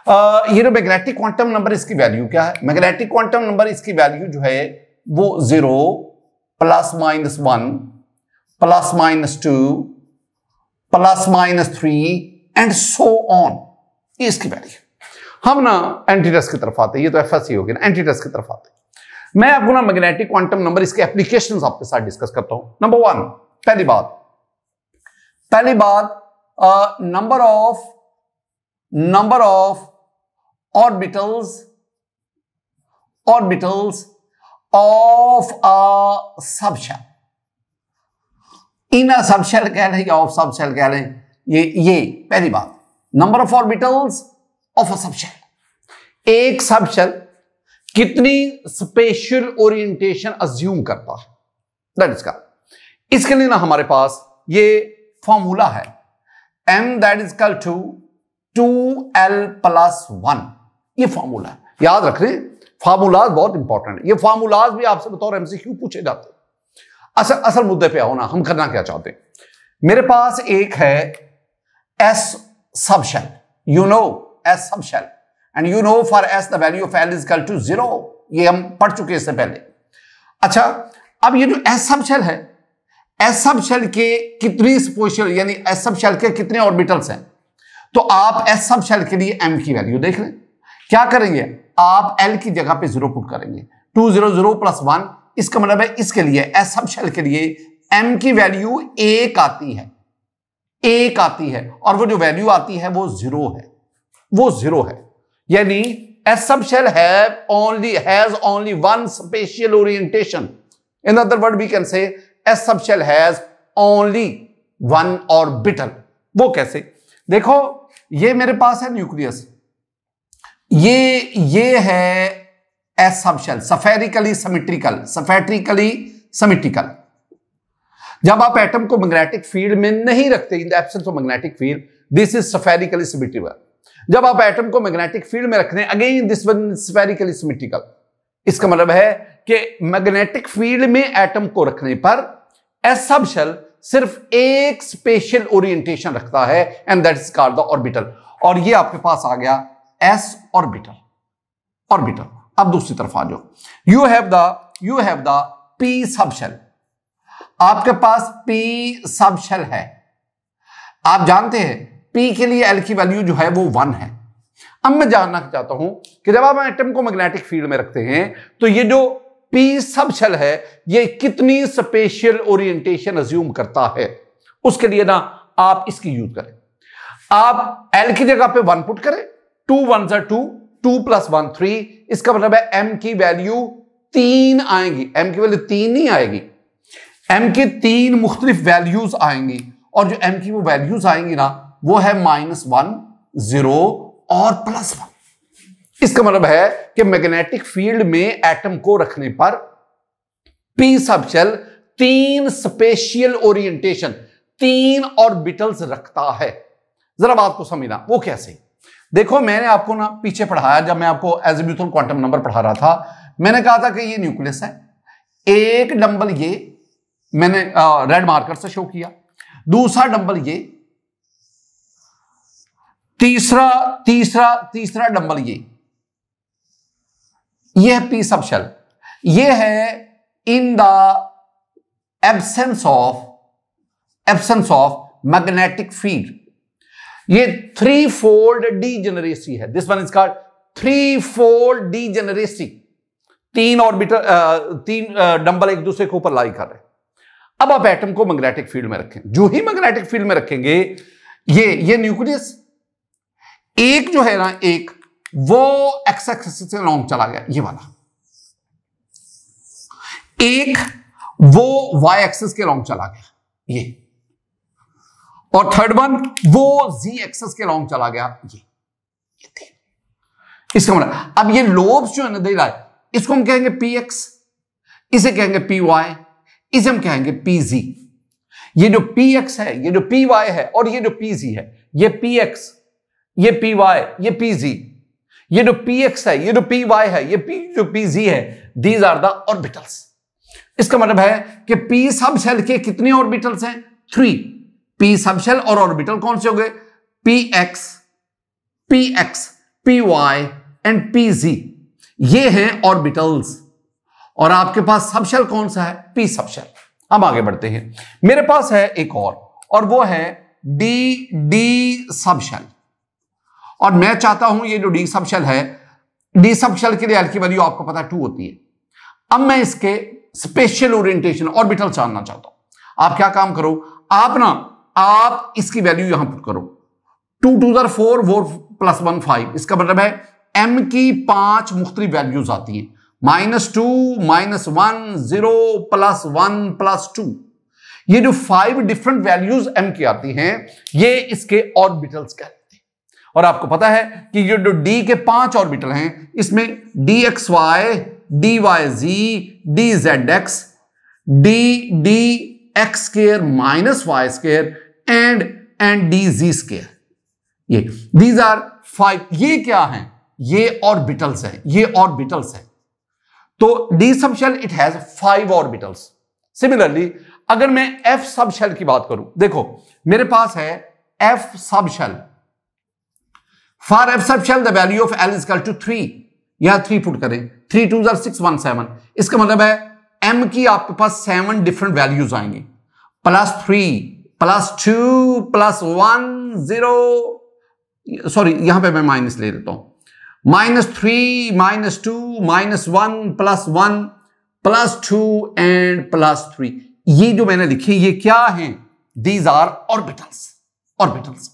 ये जो मैग्नेटिक क्वांटम नंबर इसकी वैल्यू क्या है मैग्नेटिक क्वांटम नंबर इसकी वैल्यू जो है वो zero plus minus one plus minus two plus minus three and so on ये इसकी वैल्यू हम ना एंटीटस की तरफ आते ये तो एफ हो गया ना एंटीटस की तरफ आते मैं आपको ना मैग्नेटिक क्वांटम नंबर इसके एप्लीकेशन आपके साथ डिस्कस करता हूं नंबर वन पहली बात पहली बात number of number of orbitals orbitals of a subshell in subshell कह रहे हैं या ऑफ सबशेल कह रहे हैं ये ये पहली बात number of orbitals of a subshell एक सबशेल कितनी स्पेशल ओरिएंटेशन अज्यूम करता है दैट इज का इसके लिए ना हमारे पास ये फॉर्मूला है M that is equal to two L plus one ये फार्मूला है याद रख रहे फार्मूलाज बहुत इंपॉर्टेंट है ये फार्मूलाज भी आपसे बतौर एमसीक्यू पूछे जाते हैं असल असल मुद्दे पे आओ ना हम करना क्या चाहते हैं मेरे पास एक है s subshell you know s subshell and you know for s the value of l is equal to zero ये हम पढ़ चुके इससे पहले अच्छा अब ये जो एस सब शेल है एस सब शेल के कितनी पोजिशन यानी एस सब शेल के कितने ऑर्बिटल्स हैं तो आप एस सब शेल के लिए एम की वैल्यू देख लें क्या करेंगे आप एल की जगह पे जीरो पुट करेंगे two zero zero plus one इसका मतलब है इसके लिए एस सब शेल के लिए एम की वैल्यू एक आती है एक आती है और वो जो वैल्यू आती है वो जीरो है वो जीरो है यानी s subshell have only has only one spatial orientation in other word we can say s subshell has only one orbital वो कैसे देखो ये मेरे पास है न्यूक्लियस ये ये है एसम्पशन सफेरिकली समिट्रिकल सफेट्रिकली समिट्रिकल जब आप एटम को मैग्नेटिक फील्ड में नहीं रखते in the absence of magnetic field this is spherically symmetrical जब आप एटम को मैग्नेटिक फील्ड में रखते हैं again this one spherically symmetrical इसका मतलब है कि मैग्नेटिक फील्ड में एटम को रखने पर एसम्पशन सिर्फ एक स्पेशल ओरिएंटेशन रखता है and that is called the orbital और ये आपके पास आ गया एस ऑर्बिटल ऑर्बिटल अब दूसरी तरफ आ जाओ you have the you have the p subshell आपके पास पी सबशेल है आप जानते हैं पी के लिए एल की वैल्यू जो है वो वन है अब मैं जानना चाहता हूं कि जब आप एटम को मैग्नेटिक फील्ड में रखते हैं तो ये जो पी सबशेल है ये कितनी स्पेशियल ओरिएंटेशन अज्यूम करता है उसके लिए ना आप इसकी यूज करें आप एल की जगह पे वन पुट करें टू वन सा two two plus one three इसका मतलब है एम की वैल्यू तीन आएगी एम की वैल्यू तीन नहीं आएगी एम के तीन मुख्तलिफ वैल्यूज आएंगी और जो एम की वो वैल्यूज आएंगी ना वो है माइनस वन जीरो और प्लस वन इसका मतलब है कि मैग्नेटिक फील्ड में एटम को रखने पर पी सब तीन स्पेशियल ओरिएंटेशन तीन ऑर्बिटल्स रखता है जरा बात को समझना वो कैसे देखो मैंने आपको ना पीछे पढ़ाया जब मैं आपको एजम्यूथल क्वांटम नंबर पढ़ा रहा था मैंने कहा था कि ये न्यूक्लियस है एक डंबल ये मैंने रेड मार्कर से शो किया दूसरा डंबल ये तीसरा तीसरा तीसरा डंबल ये ये है पी शेल ये है in the absence of absence of magnetic field ये थ्री फोल्ड डी जनरेसी है this one is called three fold degeneracy तीन ऑर्बिटर तीन डंबल एक दूसरे के ऊपर लाई कर रहे अब आप एटम को मैग्नेटिक फील्ड में रखें जो ही मैग्नेटिक फील्ड में रखेंगे ये ये न्यूक्लियस एक जो है ना एक वो एक्स एक्सिस से लॉन्ग चला गया ये वाला एक वो वाई एक्सिस के लॉन्ग चला गया ये और थर्ड वन वो जी एक्सेस के लॉन्ग चला गया ये, ये इसका मतलब अब ये लोब्स जो है ना दे इसको हम कहेंगे पी एक्स इसे कहेंगे पी वाई इसे हम कहेंगे पी जी ये जो पी एक्स है ये जो पी वाई है और ये जो पी जी है ये पी एक्स ये पी वाई ये पी जी ये जो पी एक्स है ये जो पी वाई है ये पी जो पी जी है दीज आर द ऑर्बिटल्स इसका मतलब है कि पी सब सेल के कितने ऑर्बिटल्स हैं थ्री पी सबशेल और ऑर्बिटल कौन से हो गए p x p x p y and p z ये हैं ऑर्बिटल्स और आपके पास सबशेल कौन सा है पी सबशेल हम आगे बढ़ते हैं मेरे पास है एक और और वो है डी डी सबशेल और मैं चाहता हूं ये जो डी सबशेल है डी सबशेल लिए एल की वैल्यू आपको पता टू होती है अब मैं इसके स्पेशल ओरिएंटेशन ऑर्बिटल जानना चाहता हूं आप क्या काम करो आप ना आप इसकी वैल्यू यहां पुट करो टू टू दर फोर वो प्लस वन फाइव इसका मतलब है एम की पांच मुख्तलि वैल्यूज आती हैं minus two minus one zero plus one plus two ये जो फाइव डिफरेंट वैल्यूज एम की आती हैं ये इसके ऑर्बिटल्स कहलाते हैं और आपको पता है कि ये जो डी के पांच ऑर्बिटल हैं इसमें d x y d y z d z x d d x square minus y square and and d z square ये दीज आर फाइव ये क्या है ये ऑर्बिटल्स है ये ऑर्बिटल्स है तो डी सब shell it has five orbitals similarly अगर मैं एफ सब शेल की बात करूं देखो मेरे पास है एफ सब शेल फॉर एफ सब shell the value of l is equal to three या थ्री पुट करें three twos are six one seven इसका मतलब है एम की आपके पास सेवन डिफरेंट वैल्यूज आएंगे plus three plus two plus one zero sorry यहां पे मैं माइनस ले देता हूं minus three minus two minus one plus one plus two and plus three ये जो मैंने लिखी ये क्या है दीज आर ऑर्बिटल्स ऑर्बिटल्स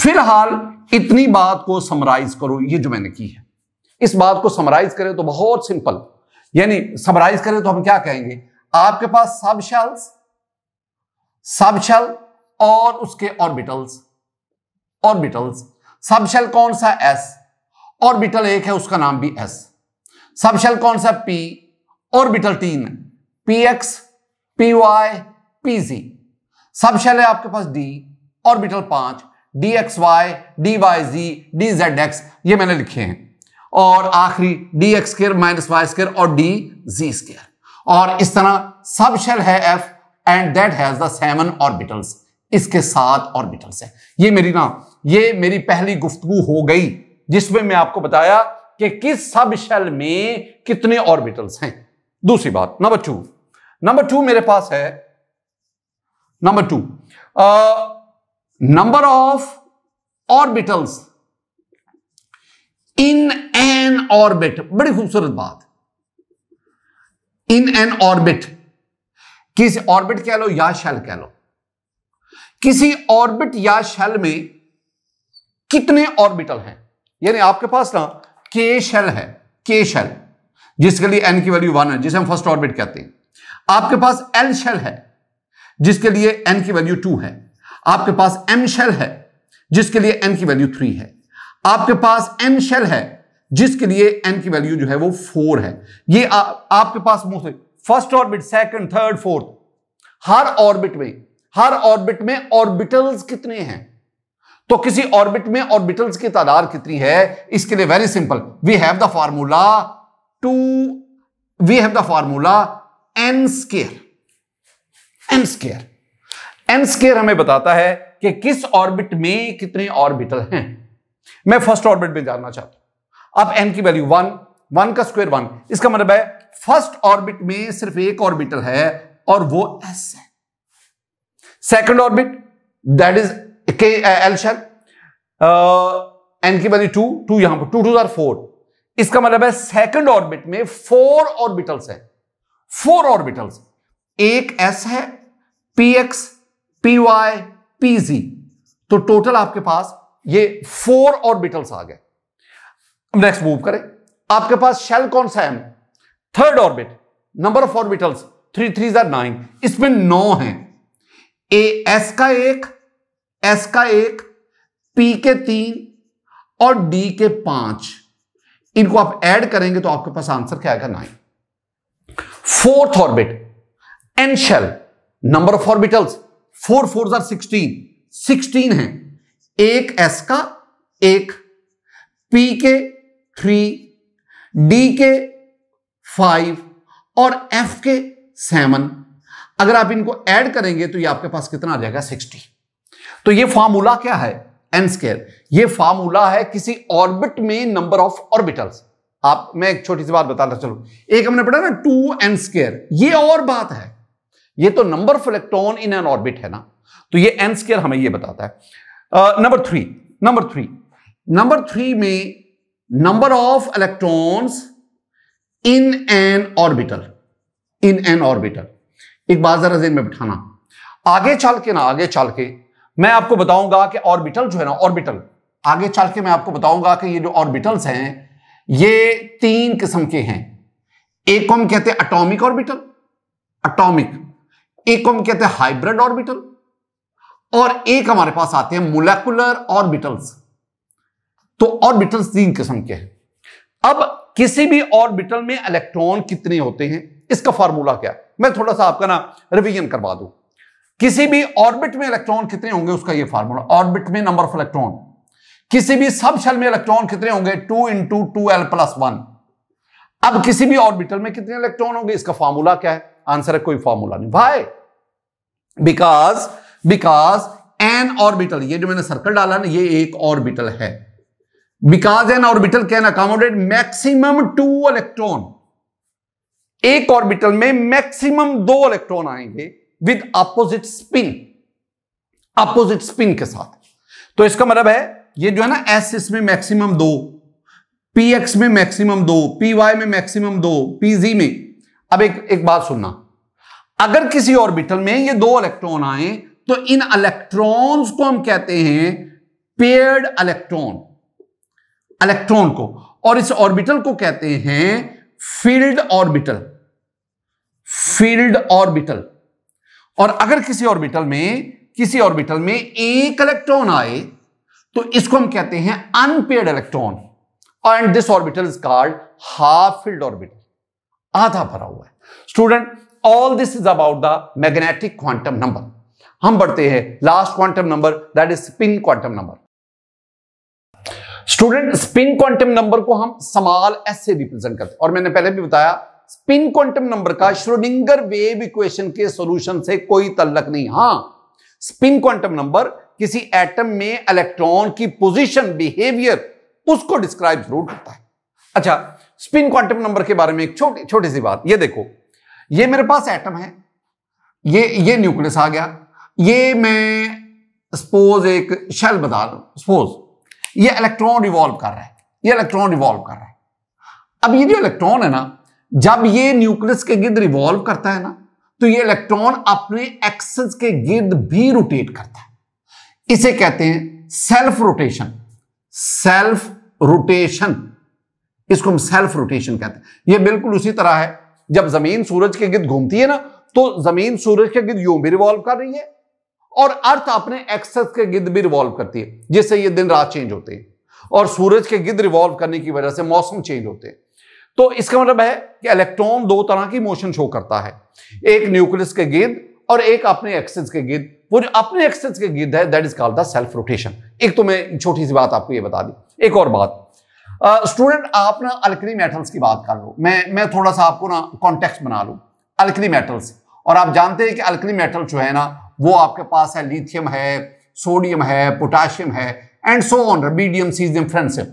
फिलहाल इतनी बात को समराइज करो ये जो मैंने की है इस बात को समराइज करें तो बहुत सिंपल यानी समराइज करें तो हम क्या कहेंगे आपके पास सब शेल्स सबशेल और उसके ऑर्बिटल्स ऑर्बिटल्स सबशल कौन सा एस ऑर्बिटल एक है उसका नाम भी एस सबशल कौन सा पी ऑर्बिटल तीन p x p y p z subshell है आपके पास डी ऑर्बिटल पांच d x y d y z d z x ये मैंने लिखे हैं और आखिरी d x square minus y square और डी जी स्केयर और इस तरह सबशल है f and that has the seven orbitals इसके सात ऑर्बिटल्स हैं ये मेरी ना ये मेरी पहली गुफ्तगु हो गई जिसमें मैं आपको बताया कि किस सब शेल में कितने ऑर्बिटल्स हैं दूसरी बात नंबर टू नंबर टू मेरे पास है number two number of orbitals in n orbit बड़ी खूबसूरत बात इन एन ऑर्बिट किस ऑर्बिट कह लो या शैल कह लो किसी ऑर्बिट या शैल में कितने ऑर्बिटल हैं यानी आपके पास ना के शेल है के शैल जिसके लिए एन की वैल्यू वन है जिसे हम फर्स्ट ऑर्बिट कहते हैं आपके पास एल शेल है जिसके लिए एन की वैल्यू टू है आपके पास एम शेल है जिसके लिए एन की वैल्यू थ्री है आपके पास एन शेल है जिसके लिए एन की वैल्यू जो है वो फोर है ये आ, आपके पास mostly first orbit second third fourth हर ऑर्बिट में हर ऑर्बिट में ऑर्बिटल्स कितने हैं तो किसी ऑर्बिट में ऑर्बिटल्स की तादाद कितनी है इसके लिए very simple we have the formula to we have the formula n square n square n square हमें बताता है कि किस ऑर्बिट में कितने ऑर्बिटल हैं मैं फर्स्ट ऑर्बिट में जानना चाहता हूं अब एन की वैल्यू वन वन का स्क्वायर वन इसका मतलब है फर्स्ट ऑर्बिट में सिर्फ एक ऑर्बिटल है और वो एस है सेकंड ऑर्बिट दैट इज के एल शेल एन की बनी टू टू यहां पर टू टू आर फोर इसका मतलब है सेकंड ऑर्बिट में फोर ऑर्बिटल्स है फोर ऑर्बिटल्स एक एस है p x p y p z तो टोटल आपके पास ये फोर ऑर्बिटल्स आ गए नेक्स्ट मूव करें आपके पास शेल कौन सा है third orbit number of orbitals three threes are nine इसमें नौ हैं ए एस का एक एस का एक पी के तीन और डी के पांच इनको आप ऐड करेंगे तो आपके पास आंसर क्या आएगा nine fourth orbit n shell number of orbitals four fours are sixteen sixteen है एक एस का एक पी के थ्री डी के फाइव और एफ के सेवन अगर आप इनको ऐड करेंगे तो ये आपके पास कितना आ जाएगा सिक्सटी तो ये फार्मूला क्या है एन स्केयर ये फार्मूला है किसी ऑर्बिट में नंबर ऑफ ऑर्बिटल्स आप मैं एक छोटी सी बात बताता चलो एक हमने पढ़ा ना टू एन स्केयर ये और बात है ये तो number of electron in n orbit है ना तो ये एन स्केयर हमें ये बताता है number three number three number three में number of electrons in n orbital in n orbital एक बात जरा जेन में बिठाना आगे चल के ना आगे चल के मैं आपको बताऊंगा कि ऑर्बिटल जो है ना ऑर्बिटल आगे चल के मैं आपको बताऊंगा कि ये जो ऑर्बिटल्स हैं ये तीन किस्म के हैं एक को हम कहते हैं अटोमिक ऑर्बिटल अटोमिक एक को हम कहते हैं हाइब्रिड ऑर्बिटल और एक हमारे पास आते हैं मोलेकुलर ऑर्बिटल्स तो ऑर्बिटल्स तीन किस्म के हैं अब किसी भी ऑर्बिटल में इलेक्ट्रॉन कितने होते हैं इसका फॉर्मूला क्या मैं थोड़ा सा आपका ना रिविजन करवा दू किसी भी ऑर्बिट में इलेक्ट्रॉन कितने होंगे उसका यह फॉर्मूला ऑर्बिट में नंबर ऑफ इलेक्ट्रॉन किसी भी सब शेल में इलेक्ट्रॉन कितने होंगे two into two L plus one अब किसी भी ऑर्बिटल में कितने इलेक्ट्रॉन होंगे इसका फॉर्मूला क्या है आंसर है कोई फॉर्मूला नहीं भाई बिकॉज बिकॉज एन ऑर्बिटल ये जो मैंने सर्कल डाला ना ये एक ऑर्बिटल है because an orbital can accommodate maximum two electron एक ऑर्बिटल में मैक्सिमम दो इलेक्ट्रॉन आएंगे with opposite spin opposite spin के साथ तो इसका मतलब है ये जो है ना एस इसमें मैक्सिमम दो पी एक्स में मैक्सिमम दो पी वाई में मैक्सिमम दो पी जी में अब एक एक बात सुनना अगर किसी ऑर्बिटल में ये दो इलेक्ट्रॉन आए तो इन इलेक्ट्रॉन्स को हम कहते हैं पेयर्ड इलेक्ट्रॉन इलेक्ट्रॉन को और इस ऑर्बिटल को कहते हैं फील्ड ऑर्बिटल फील्ड ऑर्बिटल और अगर किसी ऑर्बिटल में किसी ऑर्बिटल में एक इलेक्ट्रॉन आए तो इसको हम कहते हैं unpaired electron and this orbital is called half filled orbital आधा भरा हुआ है student all this is about the magnetic quantum number हम बढ़ते हैं last quantum number that is spin quantum number student spin quantum number को हम समाल एस से रिप्रेजेंट करते हैं और मैंने पहले भी बताया स्पिन क्वांटम नंबर का श्रोडिंगर वेव इक्वेशन के सॉल्यूशन से कोई तल्लक नहीं हां स्पिन क्वांटम नंबर किसी एटम में इलेक्ट्रॉन की पोजीशन बिहेवियर उसको डिस्क्राइब जरूर करता है अच्छा स्पिन क्वांटम नंबर के बारे में एक छोटी छोटी सी बात ये देखो ये मेरे पास एटम है ये ये न्यूक्लियस आ गया ये मैं सपोज एक शेल बता रहा सपोज ये इलेक्ट्रॉन रिवॉल्व कर रहा है ये इलेक्ट्रॉन रिवॉल्व कर रहा है अब ये जो इलेक्ट्रॉन है ना जब ये न्यूक्लियस के गिर्द रिवॉल्व करता है ना तो ये इलेक्ट्रॉन अपने एक्सेस के गिर्द भी रोटेट करता है इसे कहते हैं सेल्फ रोटेशन सेल्फ रोटेशन इसको हम सेल्फ रोटेशन कहते हैं ये बिल्कुल उसी तरह है जब जमीन सूरज के गिर्द घूमती है ना तो जमीन सूरज के गिर्द यूं भी रिवॉल्व कर रही है और अर्थ अपने एक्सेस के गिद्ध भी रिवॉल्व करती है जिससे ये दिन रात चेंज होते हैं और सूरज के गिद्ध रिवॉल्व करने की वजह से मौसम चेंज होते हैं तो इसका मतलब है कि इलेक्ट्रॉन दो तरह की मोशन शो करता है एक न्यूक्लियस के गिद्ध और एक अपने एक्सेस के गिद्ध वो जो अपने एक्सेस के गिद्ध है that is called the self rotation एक तो मैं छोटी सी बात आपको ये बता दी एक और बात स्टूडेंट uh, आप ना अल्कली मेटल्स की बात कर लो मैं मैं थोड़ा सा आपको ना कॉन्टेक्स्ट बना लू अल्कली मेटल्स और आप जानते हैं कि अल्कली मेटल जो है ना वो आपके पास है लिथियम है सोडियम है पोटाशियम है and so on rubidium caesium francium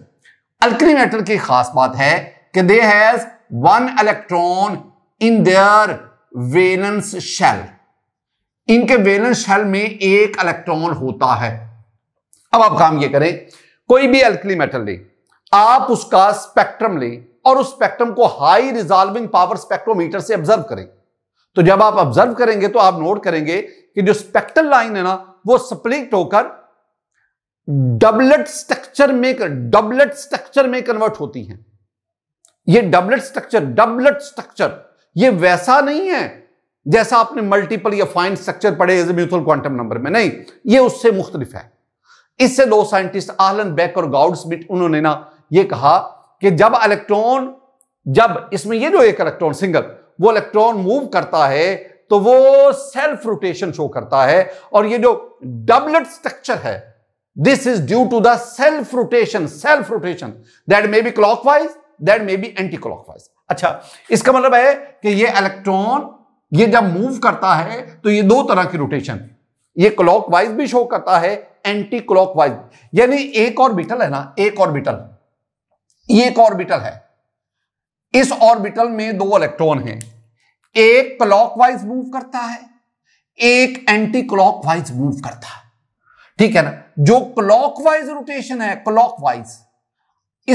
alkali metal की खास बात है कि they has one electron in their valence shell इनके वेलेंस शेल में एक इलेक्ट्रॉन होता है अब आप काम ये करें कोई भी अल्क्री मेटल ले आप उसका स्पेक्ट्रम लें और उस स्पेक्ट्रम को हाई रिजॉल्विंग पावर स्पेक्ट्रोमीटर से ऑब्जर्व करें तो जब आप ऑब्जर्व करेंगे तो आप नोट करेंगे कि जो स्पेक्टल लाइन है ना वो स्प्लिट होकर डबलेट स्ट्रक्चर में डबलेट स्ट्रक्चर में कन्वर्ट होती है ये डबलेट स्ट्रक्चर डबलेट स्ट्रक्चर ये वैसा नहीं है जैसा आपने मल्टीपल या फाइन स्ट्रक्चर पढ़े एज म्यूचुअल क्वांटम नंबर में नहीं ये उससे मुख्तलिफ है इससे दो साइंटिस्ट आहलन बेक और स्मिट उन्होंने ना ये कहा कि जब इलेक्ट्रॉन जब इसमें ये जो एक इलेक्ट्रॉन सिंगल वो इलेक्ट्रॉन मूव करता है तो वो सेल्फ रोटेशन शो करता है और ये जो डबलेट स्ट्रक्चर है this is due to the self rotation self rotation that may be clockwise that may be anti clockwise अच्छा इसका मतलब है कि ये इलेक्ट्रॉन ये जब मूव करता है तो ये दो तरह की रोटेशन ये क्लॉकवाइज भी शो करता है एंटी क्लॉकवाइज यानी एक ऑर्बिटल है ना एक ऑर्बिटल ये एक ऑर्बिटल है इस ऑर्बिटल में दो इलेक्ट्रॉन हैं एक क्लॉकवाइज मूव करता है एक एंटी क्लॉकवाइज मूव करता है ठीक है ना जो क्लॉकवाइज रोटेशन है क्लॉकवाइज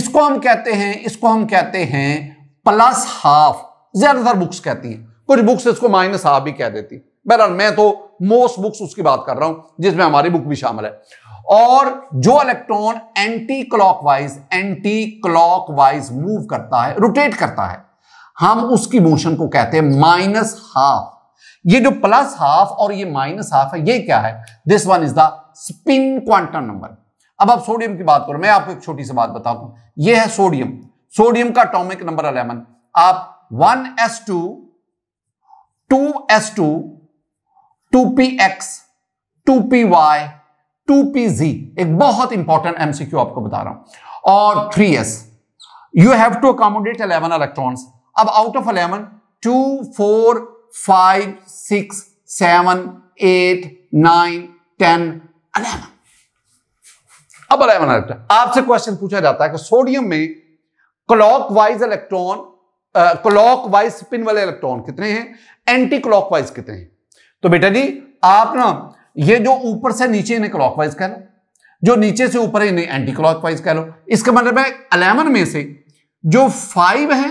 इसको हम कहते हैं इसको हम कहते हैं प्लस हाफ ज्यादातर बुक्स कहती हैं कुछ बुक्स इसको माइनस हाफ भी कह देती बहरहाल मैं तो मोस्ट बुक्स उसकी बात कर रहा हूं जिसमें हमारी बुक भी शामिल है और जो electron anti clockwise anti clockwise move करता है रोटेट करता है हम उसकी मोशन को कहते हैं माइनस हाफ ये जो प्लस हाफ और ये माइनस हाफ है ये क्या है this one is the spin quantum number अब आप सोडियम की बात करो मैं आपको एक छोटी सी बात बता दू ये है सोडियम सोडियम का अटोमिक नंबर अलेवन आप one s s two two two two p x two p y two p z एक बहुत इंपॉर्टेंट एमसीक्यू आपको बता रहा हूं और three s you have to accommodate eleven electron अब out of eleven two four five six seven eight nine ten eleven अब अलेवन इलेक्ट्रॉन आपसे क्वेश्चन पूछा जाता है कि सोडियम में clockwise electron clock clockwise spin वाले इलेक्ट्रॉन कितने हैं एंटी क्लॉक वाइज कितने हैं तो बेटा जी आप ना ये जो ऊपर से नीचे इन्हें क्लॉकवाइज कह लो जो नीचे से ऊपर है इन्हें एंटी क्लॉकवाइज कह लो इसका मतलब है अलेवन में से जो फाइव है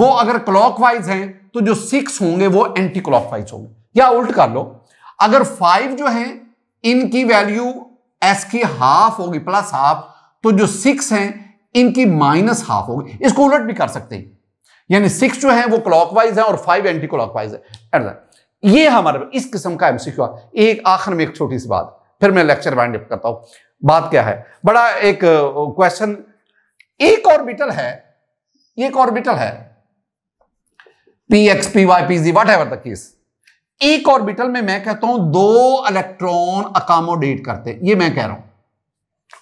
वो अगर क्लॉकवाइज है तो जो सिक्स होंगे वो एंटी क्लॉकवाइज होंगे या उल्ट कर लो अगर फाइव जो है इनकी वैल्यू एस की हाफ होगी प्लस हाफ तो जो सिक्स है इनकी माइनस हाफ होगी इसको उलट भी कर सकते हैं यानी सिक्स जो है वो क्लॉकवाइज है और फाइव एंटी क्लॉकवाइज है एट दैट ये हमारे इस किस्म का एमसीक्यू एक आखिर में एक छोटी सी बात फिर मैं लेक्चर वाइंड अप करता हूं बात क्या है बड़ा एक क्वेश्चन एक ऑर्बिटल है एक ऑर्बिटल है p x p y p z whatever the case एक ऑर्बिटल में मैं कहता हूं दो इलेक्ट्रॉन अकामोडेट करते ये मैं कह रहा हूं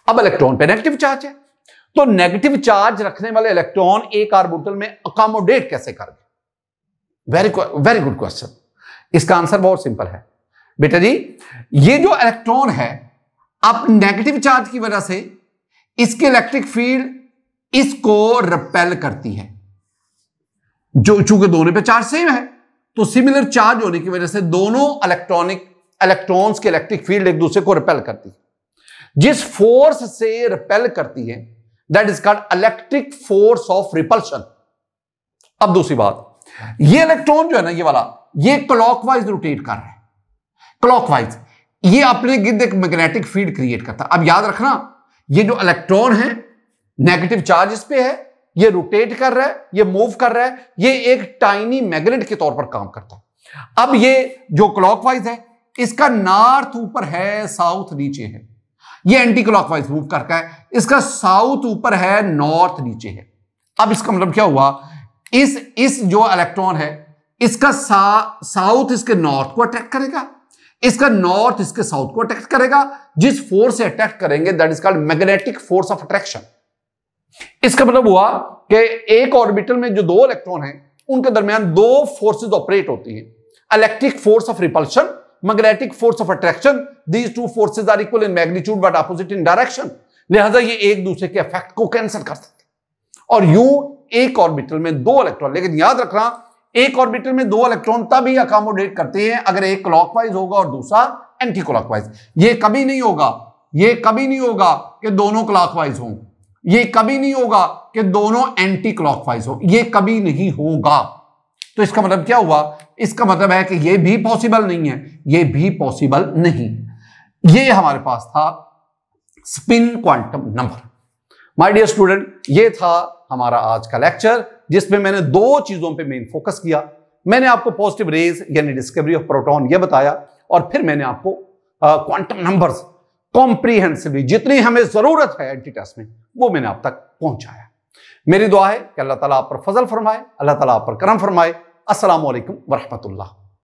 अब इलेक्ट्रॉन पे नेगेटिव चार्ज है तो नेगेटिव चार्ज रखने वाले इलेक्ट्रॉन एक ऑर्बिटल में अकामोडेट कैसे करेंगे वेरी वेरी गुड क्वेश्चन इसका आंसर बहुत सिंपल है बेटा जी ये जो इलेक्ट्रॉन है अब नेगेटिव चार्ज की वजह से इसकी इलेक्ट्रिक फील्ड इसको रिपेल करती है जो चूंकि दोनों पे चार्ज सेम है तो सिमिलर चार्ज होने की वजह से दोनों इलेक्ट्रॉनिक इलेक्ट्रॉन्स के इलेक्ट्रिक फील्ड एक दूसरे को रिपेल करती है जिस फोर्स से रिपेल करती है that is called electric force of repulsion अब दूसरी बात ये इलेक्ट्रॉन जो है ना ये वाला ये क्लॉकवाइज रोटेट कर रहा है क्लॉकवाइज ये अपने गिर्द एक मैग्नेटिक फील्ड क्रिएट करता है अब याद रखना ये जो इलेक्ट्रॉन है नेगेटिव चार्ज इस पे है ये रोटेट कर रहा है ये मूव कर रहा है ये एक टाइनी मैग्नेट के तौर पर काम करता है अब ये जो क्लॉकवाइज है इसका नॉर्थ ऊपर है साउथ नीचे है ये एंटी क्लॉकवाइज मूव करता है इसका साउथ ऊपर है नॉर्थ नीचे है अब इसका मतलब क्या हुआ इस इस जो इलेक्ट्रॉन है इसका सा, साउथ इसके नॉर्थ को अटैक करेगा इसका नॉर्थ इसके साउथ को अटैक करेगा जिस फोर्स से अटैक करेंगे that is called magnetic force of attraction इसका मतलब हुआ कि एक ऑर्बिटल में जो दो इलेक्ट्रॉन हैं उनके दरमियान दो फोर्सेस ऑपरेट होती हैं electric force of repulsion magnetic force of attraction these two forces are equal in magnitude but opposite in direction लिहाजा ये एक दूसरे के इफेक्ट को कैंसिल कर सकते और यू एक ऑर्बिटल में दो इलेक्ट्रॉन लेकिन याद रखना एक ऑर्बिटर में दो इलेक्ट्रॉन तभी अकोमोडेट करते हैं अगर एक क्लॉकवाइज होगा और दूसरा एंटी क्लॉकवाइज ये कभी नहीं होगा ये कभी नहीं होगा कि दोनों क्लॉकवाइज हों ये कभी नहीं होगा कि दोनों एंटी क्लॉकवाइज हो ये कभी नहीं होगा तो इसका मतलब क्या हुआ इसका मतलब है कि ये भी पॉसिबल नहीं है ये भी पॉसिबल नहीं ये हमारे पास था spin quantum number my dear student ये था हमारा आज का लेक्चर जिसमें मैंने दो चीजों पे मेन फोकस किया मैंने आपको पॉजिटिव रेज यानी डिस्कवरी ऑफ प्रोटॉन ये बताया और फिर मैंने आपको क्वांटम नंबर्स कॉम्प्रीहेंसिवली जितनी हमें जरूरत है एंटी टेस्ट में वो मैंने आप तक पहुंचाया मेरी दुआ है कि अल्लाह ताला आप पर फजल फरमाए अल्लाह ताला आप पर करम फरमाए असलम वरहमतुल्ला